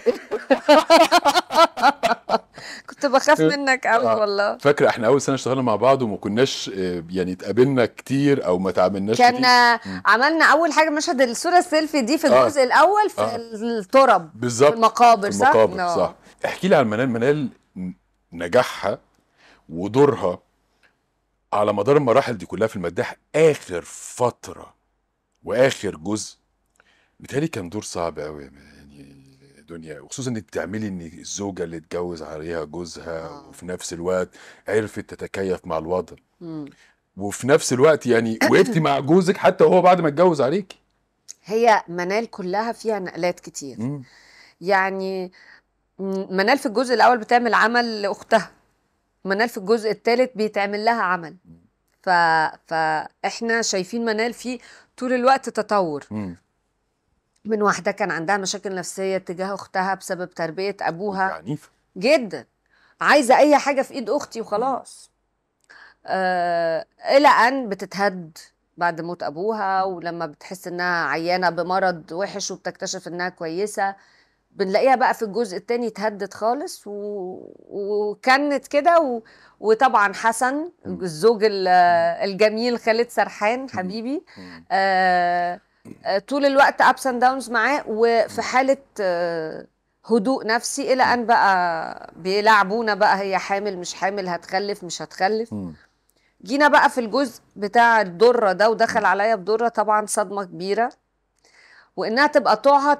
كنت بخاف آه. منك قوي آه. والله فاكره احنا اول سنه اشتغلنا مع بعض وما كناش آه، يعني اتقابلنا كتير او ما تعاملناش كان كتير. عملنا اول حاجه مشهد الصوره السيلفي دي في الجزء آه. الاول في آه. الترب بالظبط المقابر صح؟ المقابر صح, آه. صح. احكي لي عن منال منال نجاحها ودورها على مدار المراحل دي كلها في المداح اخر فتره واخر جزء بيتهيألي كان دور صعب قوي يعني دنيا وخصوصا انك بتعملي ان الزوجه اللي اتجوز عليها جوزها آه. وفي نفس الوقت عرفت تتكيف مع الوضع وفي نفس الوقت يعني *coughs* وقفتي مع جوزك حتى وهو بعد ما اتجوز عليكي هي منال كلها فيها نقلات كتير يعني منال في الجزء الاول بتعمل عمل لاختها منال في الجزء الثالث بيتعمل لها عمل ف... فاحنا شايفين منال في طول الوقت تطور م. من واحده كان عندها مشاكل نفسيه تجاه اختها بسبب تربيه ابوها عنيفه إيه؟ جدا عايزه اي حاجه في ايد اختي وخلاص آه الى ان بتتهد بعد موت ابوها ولما بتحس انها عيانه بمرض وحش وبتكتشف انها كويسه بنلاقيها بقى في الجزء الثاني اتهدت خالص و... وكنت كده و... وطبعا حسن الزوج الجميل خالد سرحان حبيبي آه،, آه... طول الوقت ابس اند داونز معاه وفي حاله آه، هدوء نفسي الى ان بقى بيلعبونا بقى هي حامل مش حامل هتخلف مش هتخلف جينا بقى في الجزء بتاع الدره ده ودخل عليا بدره طبعا صدمه كبيره وانها تبقى طوعها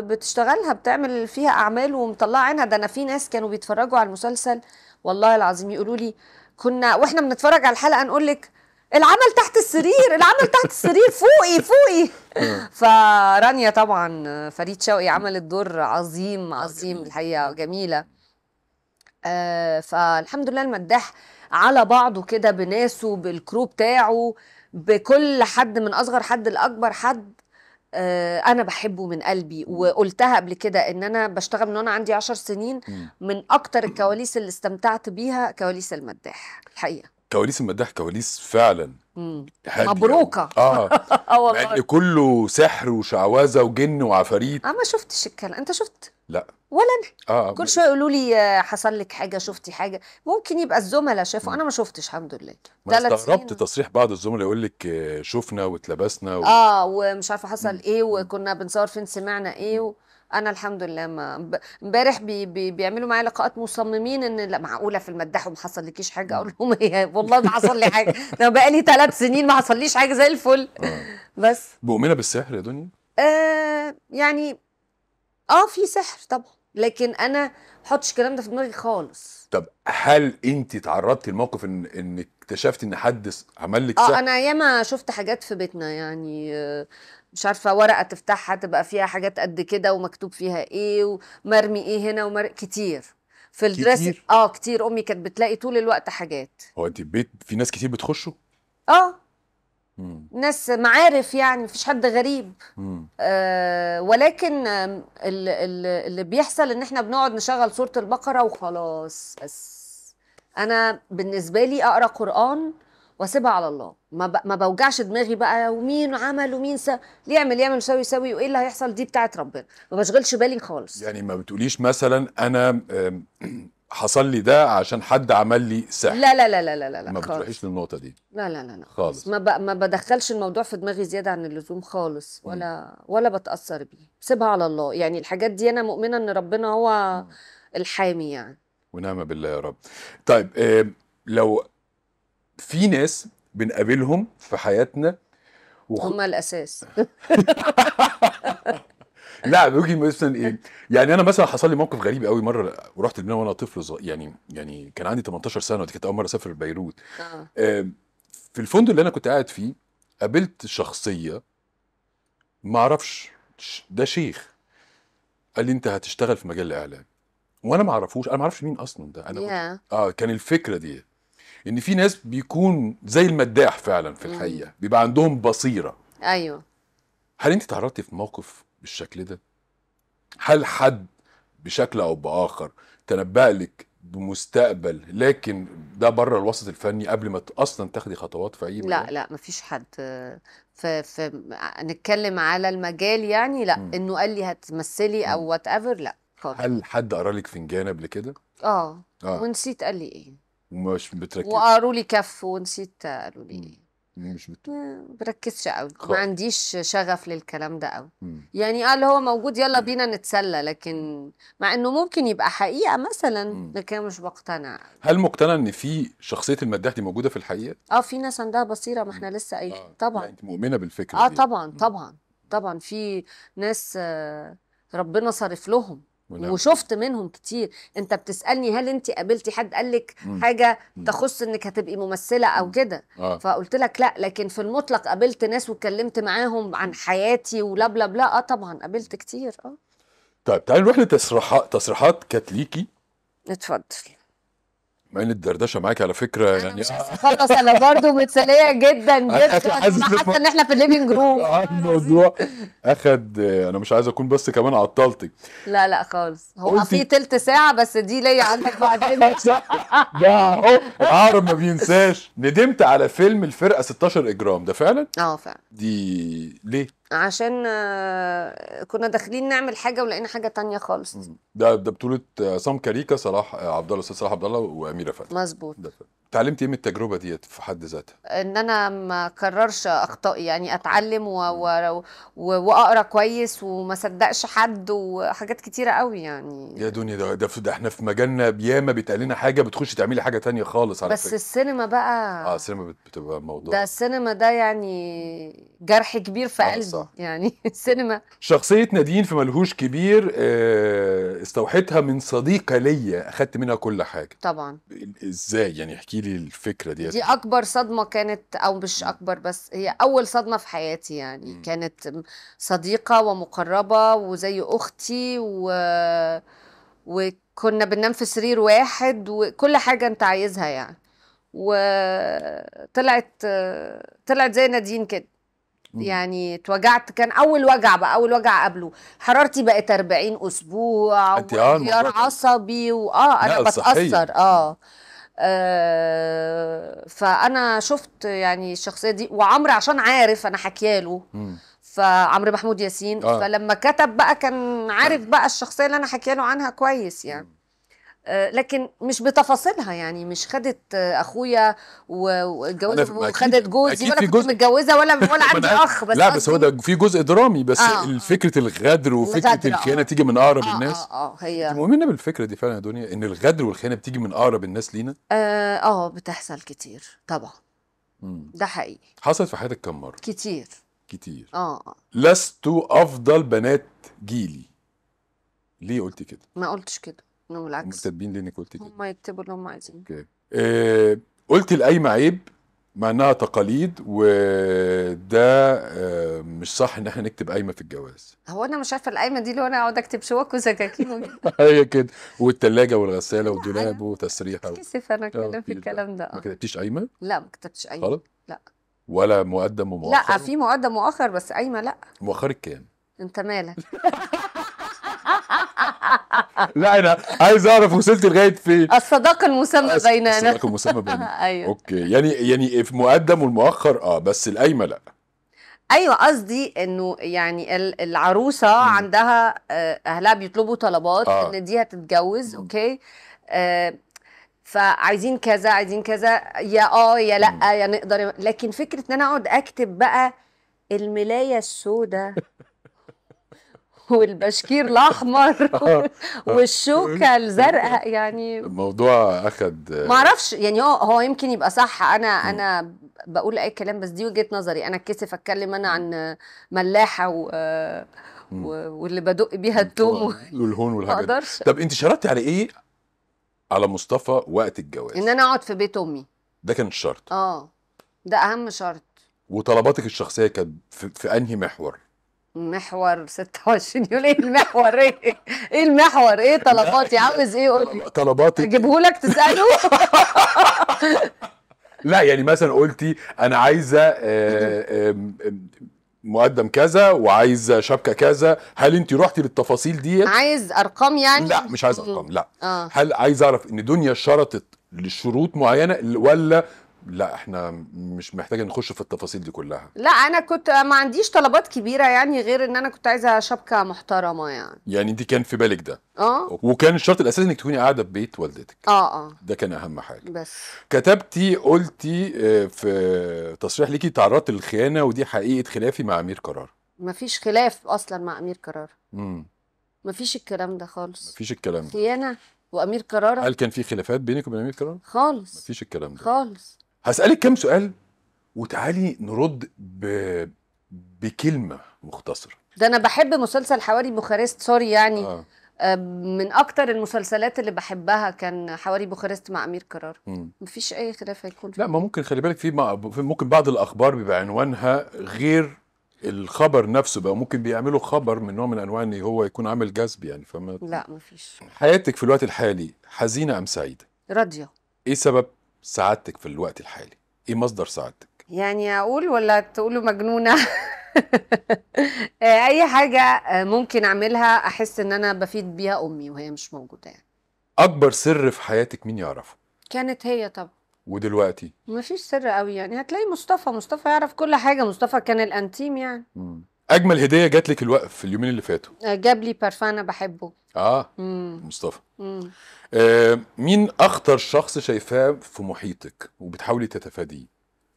بتشتغلها بتعمل فيها اعمال ومطلعه عينها ده انا في ناس كانوا بيتفرجوا على المسلسل والله العظيم يقولوا لي كنا واحنا بنتفرج على الحلقه نقول لك العمل تحت السرير العمل تحت السرير فوقي فوقي *laughs* فرانيا طبعا فريد شوقي عملت دور عظيم عظيم الحقيقه جميله آه، فالحمد لله المداح على بعضه كده بناسه بالكرو بتاعه بكل حد من اصغر حد لاكبر حد آه، انا بحبه من قلبي وقلتها قبل كده ان انا بشتغل من وانا عندي عشر سنين من اكتر الكواليس اللي استمتعت بيها كواليس المداح الحقيقه كواليس المداح كواليس فعلا مبروكه آه. *laughs* اه والله كله سحر وشعوذه وجن وعفاريت انا ما شفتش الكلام انت شفت لا ولا انا آه كل شويه يقولوا لي حصل لك حاجه شفتي حاجه ممكن يبقى الزملاء شافوا انا ما شفتش الحمد لله ما استغربت تصريح بعض الزملاء يقول لك شفنا واتلبسنا و... اه ومش عارفه حصل ايه وكنا بنصور فين سمعنا ايه و... انا الحمد لله ما امبارح بي بي بيعملوا معايا لقاءات مصممين ان لا معقوله في المداح وما لكيش حاجه اقول لهم ايه والله ما حصل لي حاجه *laughs* انا بقالي ثلاث سنين ما حصليش حاجه زي الفل آه. بس مؤمنه بالسحر يا دنيا آه يعني اه في سحر طبعا لكن انا ما احطش الكلام ده في دماغي خالص طب هل انت تعرضت لموقف ان ان اكتشفتي ان حد عمل لك اه انا ياما شفت حاجات في بيتنا يعني آه، مش عارفه ورقه تفتحها تبقى فيها حاجات قد كده ومكتوب فيها ايه ومرمي ايه هنا ومر... كتير في الدراسه اه كتير امي كانت بتلاقي طول الوقت حاجات هو انت بيت في ناس كتير بتخشوا اه مم. ناس معارف يعني مفيش حد غريب آه ولكن اللي, اللي بيحصل ان احنا بنقعد نشغل سوره البقره وخلاص بس انا بالنسبه لي اقرا قران واسيبها على الله ما ب... ما بوجعش دماغي بقى ومين عمل ومين س... ليه يعمل يعمل سوي سوي وايه اللي هيحصل دي بتاعت ربنا ما بشغلش بالي خالص يعني ما بتقوليش مثلا انا حصل لي ده عشان حد عمل لي سحر لا لا لا لا لا لا, لا ما بتروحيش للنقطه دي لا لا لا, لا. خالص ما, ب... ما بدخلش الموضوع في دماغي زياده عن اللزوم خالص ولا مم. ولا بتاثر بيه سيبها على الله يعني الحاجات دي انا مؤمنه ان ربنا هو الحامي يعني ونعم بالله يا رب طيب آه لو في ناس بنقابلهم في حياتنا وخ... هم الاساس *laughs* لا بيجي مثلا ايه يعني انا مثلا حصل لي موقف غريب قوي مره رحت لبنان وانا طفل صغير يعني يعني كان عندي 18 سنه ودي كانت اول مره اسافر بيروت آه. في الفندق اللي انا كنت قاعد فيه قابلت شخصيه ما اعرفش ده شيخ قال لي انت هتشتغل في مجال الاعلام وانا ما اعرفوش انا ما اعرفش مين اصلا ده انا yeah. اه كان الفكره دي ان في ناس بيكون زي المداح فعلا في الحقيقه بيبقى عندهم بصيره ايوه هل انت تعرضتي في موقف بالشكل ده هل حد بشكل او باخر تنبأ لك بمستقبل لكن ده بره الوسط الفني قبل ما اصلا تاخدي خطوات في اي مجال لا لا مفيش حد ف ف نتكلم على المجال يعني لا م. انه قال لي هتمثلي او وات ايفر لا خالص هل حد قرا لك فنجان قبل كده؟ آه. اه ونسيت قال لي ايه ومش بتركز وقروا لي كف ونسيت قالوا لي ايه يعني مش بت... بركزش قوي ما عنديش شغف للكلام ده قوي مم. يعني قال آه، هو موجود يلا بينا نتسلى لكن مع انه ممكن يبقى حقيقه مثلا لكن انا مش بقتنع هل مقتنع ان في شخصيه المداح دي موجوده في الحقيقه اه في ناس عندها بصيره ما احنا لسه قايلين آه. طبعا انت مؤمنه بالفكره اه دي. طبعا طبعا طبعا في ناس آه، ربنا صارف لهم ونعم. وشفت منهم كتير انت بتسالني هل انت قابلتي حد قال لك حاجه مم. تخص انك هتبقي ممثله او كده آه. فقلت لك لا لكن في المطلق قابلت ناس واتكلمت معاهم عن حياتي ولا بلا بلا اه طبعا قابلت كتير اه طيب تعالي نروح لتصريحات تصريحات كاتليكي اتفضل مع ان الدردشه معاك على فكره أنا يعني مش *laughs* خلاص انا برضو متسليه جدا جدا حاسه ان احنا في *laughs* الليفنج روم الموضوع اخد انا مش عايز اكون بس كمان عطلتك لا لا خالص هو في تلت ساعه بس دي ليا عندك بعدين *laughs* ده اهو عارف ما بينساش ندمت على فيلم الفرقه 16 اجرام ده فعلا اه فعلا دي ليه عشان آه، كنا داخلين نعمل حاجه ولقينا حاجه تانية خالص ده ده بطوله عصام آه، كاريكا صلاح آه، عبد الله استاذ صلاح عبد الله واميره فتحي مظبوط اتعلمتي ايه من التجربه ديت في حد ذاتها ان انا ما اكررش اخطائي يعني اتعلم و... و... و... واقرا كويس وما صدقش حد وحاجات كتيره قوي يعني يا دنيا ده, ده, ده احنا في مجالنا ياما بيتقال لنا حاجه بتخش تعملي حاجه تانية خالص على بس فكرة. السينما بقى اه السينما بتبقى موضوع ده السينما ده يعني جرح كبير في آه قلبي صح. يعني *laughs* السينما شخصيه نادين في ملهوش كبير آه، استوحيتها من صديقه ليا اخدت منها كل حاجه طبعا ازاي يعني احكي لي الفكره دي دي اكبر صدمه كانت او مش اكبر بس هي اول صدمه في حياتي يعني م. كانت صديقه ومقربه وزي اختي و وكنا بننام في سرير واحد وكل حاجه انت عايزها يعني وطلعت طلعت زي نادين كده يعني اتوجعت كان اول وجع بقى اول وجع قبله حرارتي بقت 40 اسبوع انت اه عصبي واه انا بتاثر اه آه، فانا شفت يعني الشخصيه دي وعمرو عشان عارف انا له فعمرو محمود ياسين آه. فلما كتب بقى كان عارف بقى الشخصيه اللي انا له عنها كويس يعني آه، لكن مش بتفاصيلها يعني مش خدت آه، اخويا واتجوزت وخدت جوزي ولا كنت جزء متجوزه ولا *laughs* ولا عندي اخ بس لا بس هو ده في جزء درامي بس آه فكره الغدر وفكره آه. الخيانه تيجي من اقرب آه الناس اه اه هي مؤمنه بالفكره دي فعلا يا دنيا ان الغدر والخيانه بتيجي من اقرب الناس لينا اه اه بتحصل كتير طبعا ده حقيقي حصلت في حياتك كم مره كتير كتير اه لست افضل بنات جيلي ليه قلتي كده ما قلتش كده نو بالعكس مكتبين ليه انك كده هم يكتبوا اللي هم عايزينه اوكي آه قلت القايمه عيب مع انها تقاليد وده آه مش صح ان احنا نكتب قايمه في الجواز هو انا مش عارفه القايمه دي لو انا اقعد اكتب شوك وسكاكين *laughs* هي كده والثلاجه والغساله والدولاب وتسريحه كسف انا آه، اتكلم في الكلام ده ما آه. كتبتيش قايمه؟ لا ما كتبتش قايمه خالص؟ لا ولا مقدم ومؤخر؟ لا في مقدم مؤخر بس قايمه لا مؤخرك كام؟ انت مالك *laughs* لا انا عايز اعرف وصلت لغايه فين الصداقه المسمى بيننا الصداقه المسمى بيننا *laughs* ايوه اوكي يعني يعني في مقدم والمؤخر اه بس القايمه لا ايوه قصدي انه يعني العروسه م. عندها آه، اهلها بيطلبوا طلبات آه. ان دي هتتجوز اوكي آه فعايزين كذا عايزين كذا يا اه يا لا يا نقدر لكن فكره ان انا اقعد اكتب بقى الملايه السوداء *laughs* والبشكير الاحمر *laughs* آه. *laughs* والشوكه *laughs* الزرقاء يعني الموضوع اخد ما اعرفش يعني هو هو يمكن يبقى صح انا انا بقول اي كلام بس دي وجهه نظري انا اتكسف اتكلم انا عن ملاحه و واللي بدق بيها التوم والهون والحاجات طب انت شرطتي على ايه على مصطفى وقت الجواز ان انا اقعد في بيت امي ده كان الشرط اه ده اهم شرط وطلباتك الشخصيه كانت في انهي محور محور 26 يوليو ايه المحور ايه ايه المحور ايه طلباتي عاوز ايه قول لي طلباتك اجيبه لك تساله *laughs* لا يعني مثلا قلتي انا عايزه آه، آه، مقدم كذا وعايزه شبكه كذا هل انت رحتي للتفاصيل دي عايز ارقام يعني لا مش عايز ارقام لا آه. هل عايز اعرف ان دنيا شرطت لشروط معينه ولا لا احنا مش محتاجين نخش في التفاصيل دي كلها لا انا كنت ما عنديش طلبات كبيره يعني غير ان انا كنت عايزه شبكه محترمه يعني يعني انت كان في بالك ده اه وكان الشرط الاساسي انك تكوني قاعده في بيت والدتك اه اه ده كان اهم حاجه بس كتبتي قلتي آه، في تصريح ليكي تعرضت للخيانه ودي حقيقه خلافي مع امير قرار مفيش خلاف اصلا مع امير قرار امم مفيش الكلام ده خالص مفيش الكلام ده خيانه وامير قرار هل كان في خلافات بينك وبين امير قرار خالص مفيش الكلام ده خالص هسألك كام سؤال وتعالي نرد ب... بكلمة مختصرة ده أنا بحب مسلسل حواري بوخارست سوري يعني آه. آه، من اكتر المسلسلات اللي بحبها كان حواري بوخارست مع امير قرار مفيش اي خلاف هيكون لا ما ممكن خلي بالك في ممكن بعض الاخبار بيبقى عنوانها غير الخبر نفسه بقى ممكن بيعملوا خبر من نوع من انواع ان هو يكون عامل جذب يعني فما لا مفيش حياتك في الوقت الحالي حزينه ام سعيده راضيه ايه سبب سعادتك في الوقت الحالي ايه مصدر سعادتك يعني اقول ولا تقولوا مجنونه *laughs* آه، اي حاجه آه، ممكن اعملها احس ان انا بفيد بيها امي وهي مش موجوده يعني اكبر سر في حياتك مين يعرفه كانت هي طبعا ودلوقتي مفيش سر قوي يعني هتلاقي مصطفى مصطفى يعرف كل حاجه مصطفى كان الانتيم يعني مم. اجمل هديه جات لك الوقف في اليومين اللي فاتوا آه، جاب لي بارفانا بحبه اه مم. مصطفى مم. آه مين اخطر شخص شايفاه في محيطك وبتحاولي تتفاديه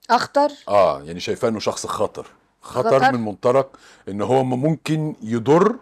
اخطر اه يعني شايفاه انه شخص خطر خطر, خطر من منطلق ان هو ممكن يضر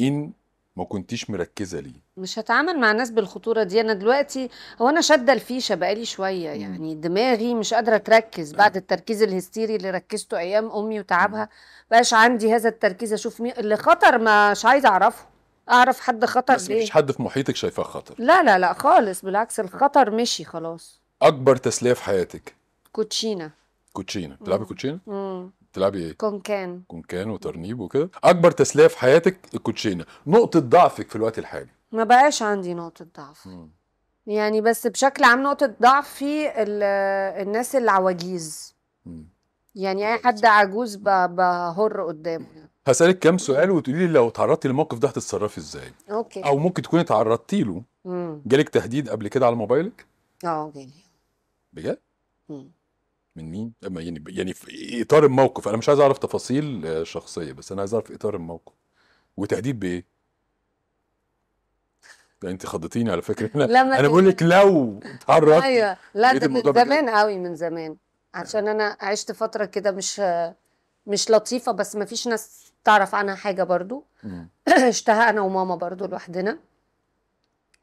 ان ما كنتيش مركزه ليه مش هتعامل مع الناس بالخطوره دي انا دلوقتي هو انا شاده الفيشه بقالي شويه يعني دماغي مش قادره تركز بعد أيوة. التركيز الهستيري اللي ركزته ايام امي وتعبها بقاش عندي هذا التركيز اشوف مين اللي خطر مش عايزه اعرفه اعرف حد خطر بس ليه مفيش حد في محيطك شايفاه خطر لا لا لا خالص بالعكس الخطر مشي خلاص اكبر تسليه في حياتك كوتشينه كوتشينه بتلعبي كوتشينه امم بتلعبي ايه؟ كونكان كونكان وترنيب وكده اكبر تسليه في حياتك الكوتشينه نقطه ضعفك في الوقت الحالي ما بقاش عندي نقطه ضعف مم. يعني بس بشكل عام نقطه ضعفي الناس العواجيز يعني اي حد عجوز بهر قدامه يعني. هسألك كام سؤال وتقولي لي لو اتعرضتي للموقف ده هتتصرفي ازاي؟ اوكي او ممكن تكوني اتعرضتي له جالك تهديد قبل كده على موبايلك؟ اه جالي بجد؟ من مين يعني يعني في اطار الموقف انا مش عايز اعرف تفاصيل آه، شخصيه بس انا عايز اعرف اطار الموقف وتهديد بايه انت خضتيني على فكره انا انا بقول لك لو اتحركت ايوه لا ده من زمان قوي من زمان عشان انا عشت فتره كده مش مش لطيفه بس ما فيش ناس تعرف عنها حاجه برضو *clears throat* عشتها انا وماما برضو لوحدنا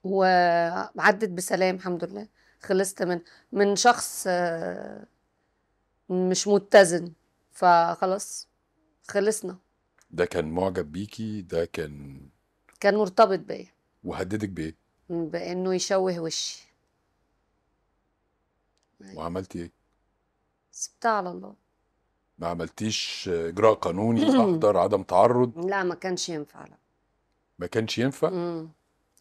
وعدت بسلام الحمد لله خلصت من من شخص آه، مش متزن فخلاص خلصنا ده كان معجب بيكي ده كان كان مرتبط بيا وهددك بايه؟ بانه يشوه وشي وعملتي ايه؟ سبتها على الله ما عملتيش اجراء قانوني اخضر عدم تعرض *laughs* لا ما كانش ينفع لا ما كانش ينفع امم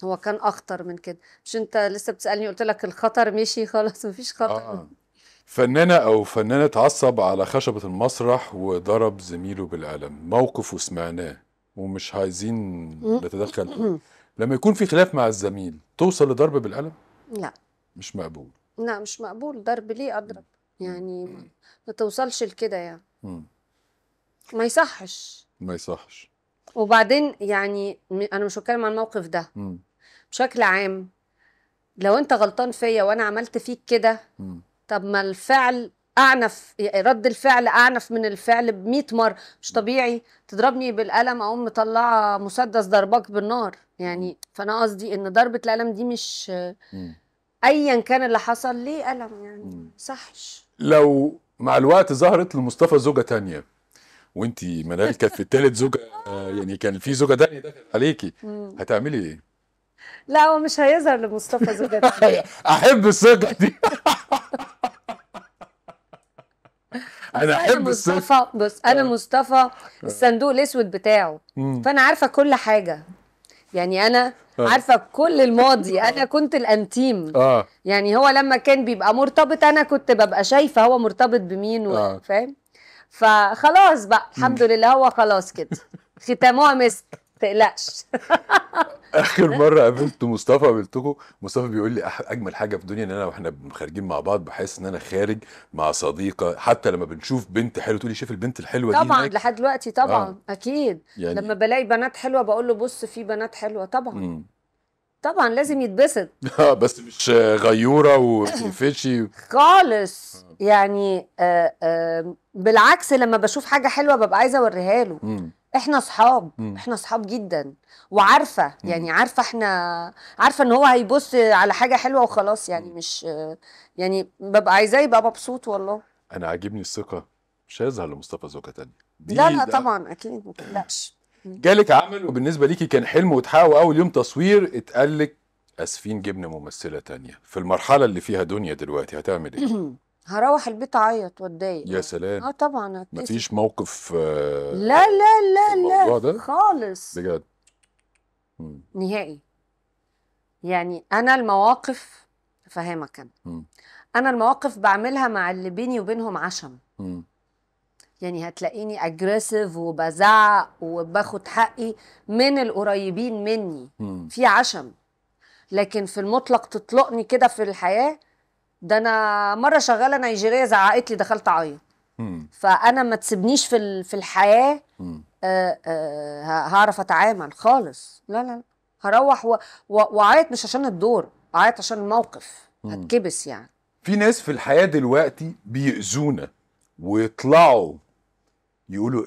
هو كان اخطر من كده مش انت لسه بتسالني قلت لك الخطر مشي خلاص مفيش خطر آه. فنانة أو فنانة اتعصب على خشبة المسرح وضرب زميله بالقلم موقف وسمعناه ومش عايزين نتدخل لما يكون في خلاف مع الزميل توصل لضرب بالقلم؟ لا مش مقبول لا مش مقبول ضرب ليه أضرب يعني ما توصلش لكده يعني ما يصحش ما يصحش وبعدين يعني أنا مش بتكلم عن الموقف ده بشكل عام لو أنت غلطان فيا وأنا عملت فيك كده طب ما الفعل اعنف رد الفعل اعنف من الفعل ب 100 مره مش طبيعي تضربني بالقلم اقوم مطلعه مسدس ضربك بالنار يعني فانا قصدي ان ضربه القلم دي مش ايا كان اللي حصل ليه قلم يعني صحش لو مع الوقت ظهرت لمصطفى زوجه تانية وانت منال كانت في *laughs* الثالث زوجه يعني كان في زوجه تانية دخلت عليكي هتعملي ايه؟ لا هو مش هيظهر لمصطفى زوجه تانية *laughs* احب الزوجه دي *laughs* انا احب مصطفى بص انا آه. مصطفى آه. الصندوق الاسود بتاعه فانا عارفه كل حاجه يعني انا آه. عارفه كل الماضي انا كنت الانتيم آه. يعني هو لما كان بيبقى مرتبط انا كنت ببقى شايفه هو مرتبط بمين آه. فاهم فخلاص بقى الحمد لله هو خلاص كده *laughs* ختامها مسك تقلقش اخر مره قابلت مصطفى قابلتكم مصطفى بيقول لي اجمل حاجه في الدنيا ان انا واحنا خارجين مع بعض بحس ان انا خارج مع صديقه حتى لما بنشوف بنت حلوه تقول لي شايف البنت الحلوه طبعًا دي طبعا لحد دلوقتي طبعا آه. اكيد يعني... لما بلاقي بنات حلوه بقول له بص في بنات حلوه طبعا م. طبعا لازم يتبسط *laughs* اه بس مش غيوره وفيشي خالص آه. يعني آآ آه، آآ بالعكس لما بشوف حاجه حلوه ببقى عايزه اوريها له احنا اصحاب احنا اصحاب جدا وعارفه يعني عارفه احنا عارفه ان هو هيبص على حاجه حلوه وخلاص يعني مش يعني ببقى عايزاه يبقى مبسوط والله انا عاجبني الثقه مش هيظهر لمصطفى زوجة تانية لا لا طبعا اكيد ما تقلقش جالك عمل وبالنسبه ليكي كان حلم وتحققه اول يوم تصوير اتقال لك اسفين جبنا ممثله تانية في المرحله اللي فيها دنيا دلوقتي هتعمل ايه *clears throat* هروح البيت اعيط واتضايق يا يعني. سلام اه طبعا هتأسف. مفيش موقف آه، لا لا لا لا ده؟ خالص بجد نهائي يعني انا المواقف فهمك انا انا المواقف بعملها مع اللي بيني وبينهم عشم مم. يعني هتلاقيني اجريسيف وبزعق وباخد حقي من القريبين مني مم. في عشم لكن في المطلق تطلقني كده في الحياه ده انا مره شغاله نيجيريه زعقت لي دخلت اعيط فانا ما تسيبنيش في في الحياه آه آه هعرف اتعامل خالص لا لا هروح واعيط مش عشان الدور اعيط عشان الموقف هتكبس يعني في ناس في الحياه دلوقتي بيأذونا ويطلعوا يقولوا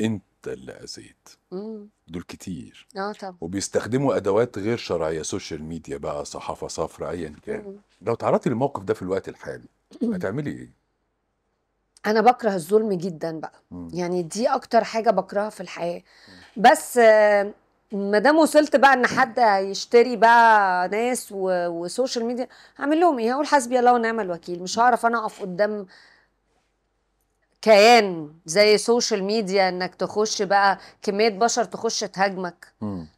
انت الزيت مم. دول كتير اه طبعا وبيستخدموا ادوات غير شرعيه سوشيال ميديا بقى صحافه صفراء ايا كان مم. لو تعرضتي للموقف ده في الوقت الحالي *clears throat* هتعملي ايه انا بكره الظلم جدا بقى مم. يعني دي اكتر حاجه بكرهها في الحياه بس آه، ما دام وصلت بقى ان حد هيشتري بقى ناس و... وسوشيال ميديا هعمل لهم ايه هقول حسبي الله ونعم الوكيل مش هعرف انا اقف قدام كيان زي سوشيال ميديا انك تخش بقى كميه بشر تخش تهاجمك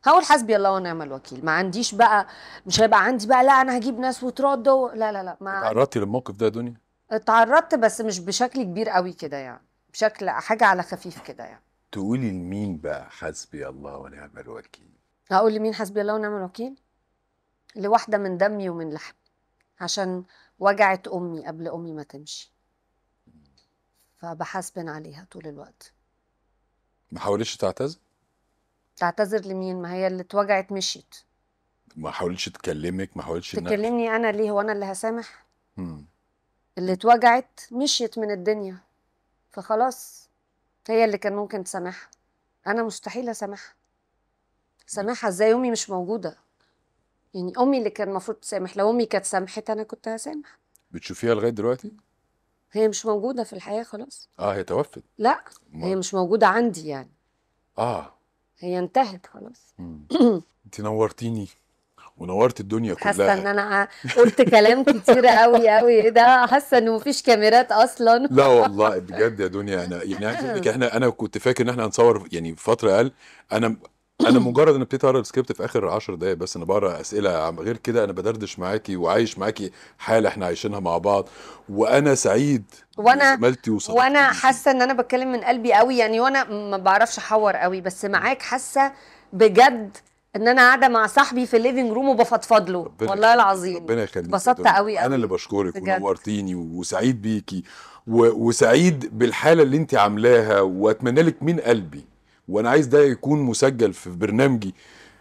هقول حسبي الله ونعم الوكيل ما عنديش بقى مش هيبقى عندي بقى لا انا هجيب ناس وترد لا لا لا ما تعرضتي للموقف ده يا دنيا اتعرضت بس مش بشكل كبير قوي كده يعني بشكل حاجه على خفيف كده يعني تقولي لمين بقى حسبي الله ونعم الوكيل هقول لمين حسبي الله ونعم الوكيل لواحده من دمي ومن لحمي عشان وجعت امي قبل امي ما تمشي فبحاسبن عليها طول الوقت ما حاولتش تعتذر؟ تعتذر لمين؟ ما هي اللي اتوجعت مشيت ما حاولتش تكلمك ما حاولتش تكلمني انا ليه هو انا اللي هسامح؟ مم. اللي اتوجعت مشيت من الدنيا فخلاص هي اللي كان ممكن تسامحها انا مستحيل اسامحها سامحها ازاي امي مش موجوده يعني امي اللي كان المفروض تسامح لو امي كانت سامحت انا كنت هسامح بتشوفيها لغايه دلوقتي هي مش موجوده في الحياه خلاص اه هي توفت لا ما. هي مش موجوده عندي يعني اه هي انتهت خلاص *clears throat* انت نورتيني ونورت الدنيا كلها حاسه ان انا قلت كلام كتير قوي قوي ايه ده حاسه انه مفيش كاميرات اصلا *laughs* لا والله بجد يا دنيا انا يعني احنا انا كنت فاكر ان احنا هنصور يعني فتره اقل انا انا مجرد ان ابتديت اقرا السكريبت في اخر 10 دقائق بس انا بقرا اسئله غير كده انا بدردش معاكي وعايش معاكي حاله احنا عايشينها مع بعض وانا سعيد وانا وانا حاسه ان انا بتكلم من قلبي قوي يعني وانا ما بعرفش احور قوي بس معاك حاسه بجد ان انا قاعده مع صاحبي في الليفنج روم وبفضفض له والله العظيم ربنا يخليك اتبسطت قوي انا اللي بشكرك ونورتيني وسعيد بيكي وسعيد بالحاله اللي انت عاملاها واتمنى لك من قلبي وانا عايز ده يكون مسجل في برنامجي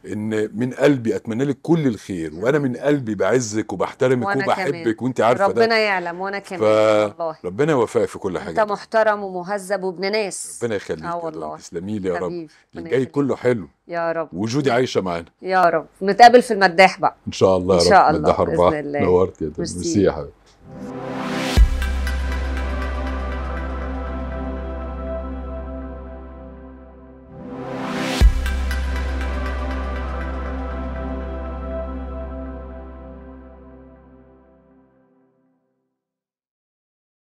ان من قلبي اتمنى لك كل الخير وانا من قلبي بعزك وبحترمك وبحبك وانت عارفه ربنا ده ربنا يعلم وانا كمان ف... والله ربنا يوفقك في كل حاجه انت محترم ومهذب وابن ناس ربنا يخليك اه والله تسلمي لي يا رب الجاي كله حلو يا رب وجودي عايشه معانا يا رب نتقابل في المداح بقى ان شاء الله يا رب ان شاء الله اربعه نورت يا ميرسي يا حبيبي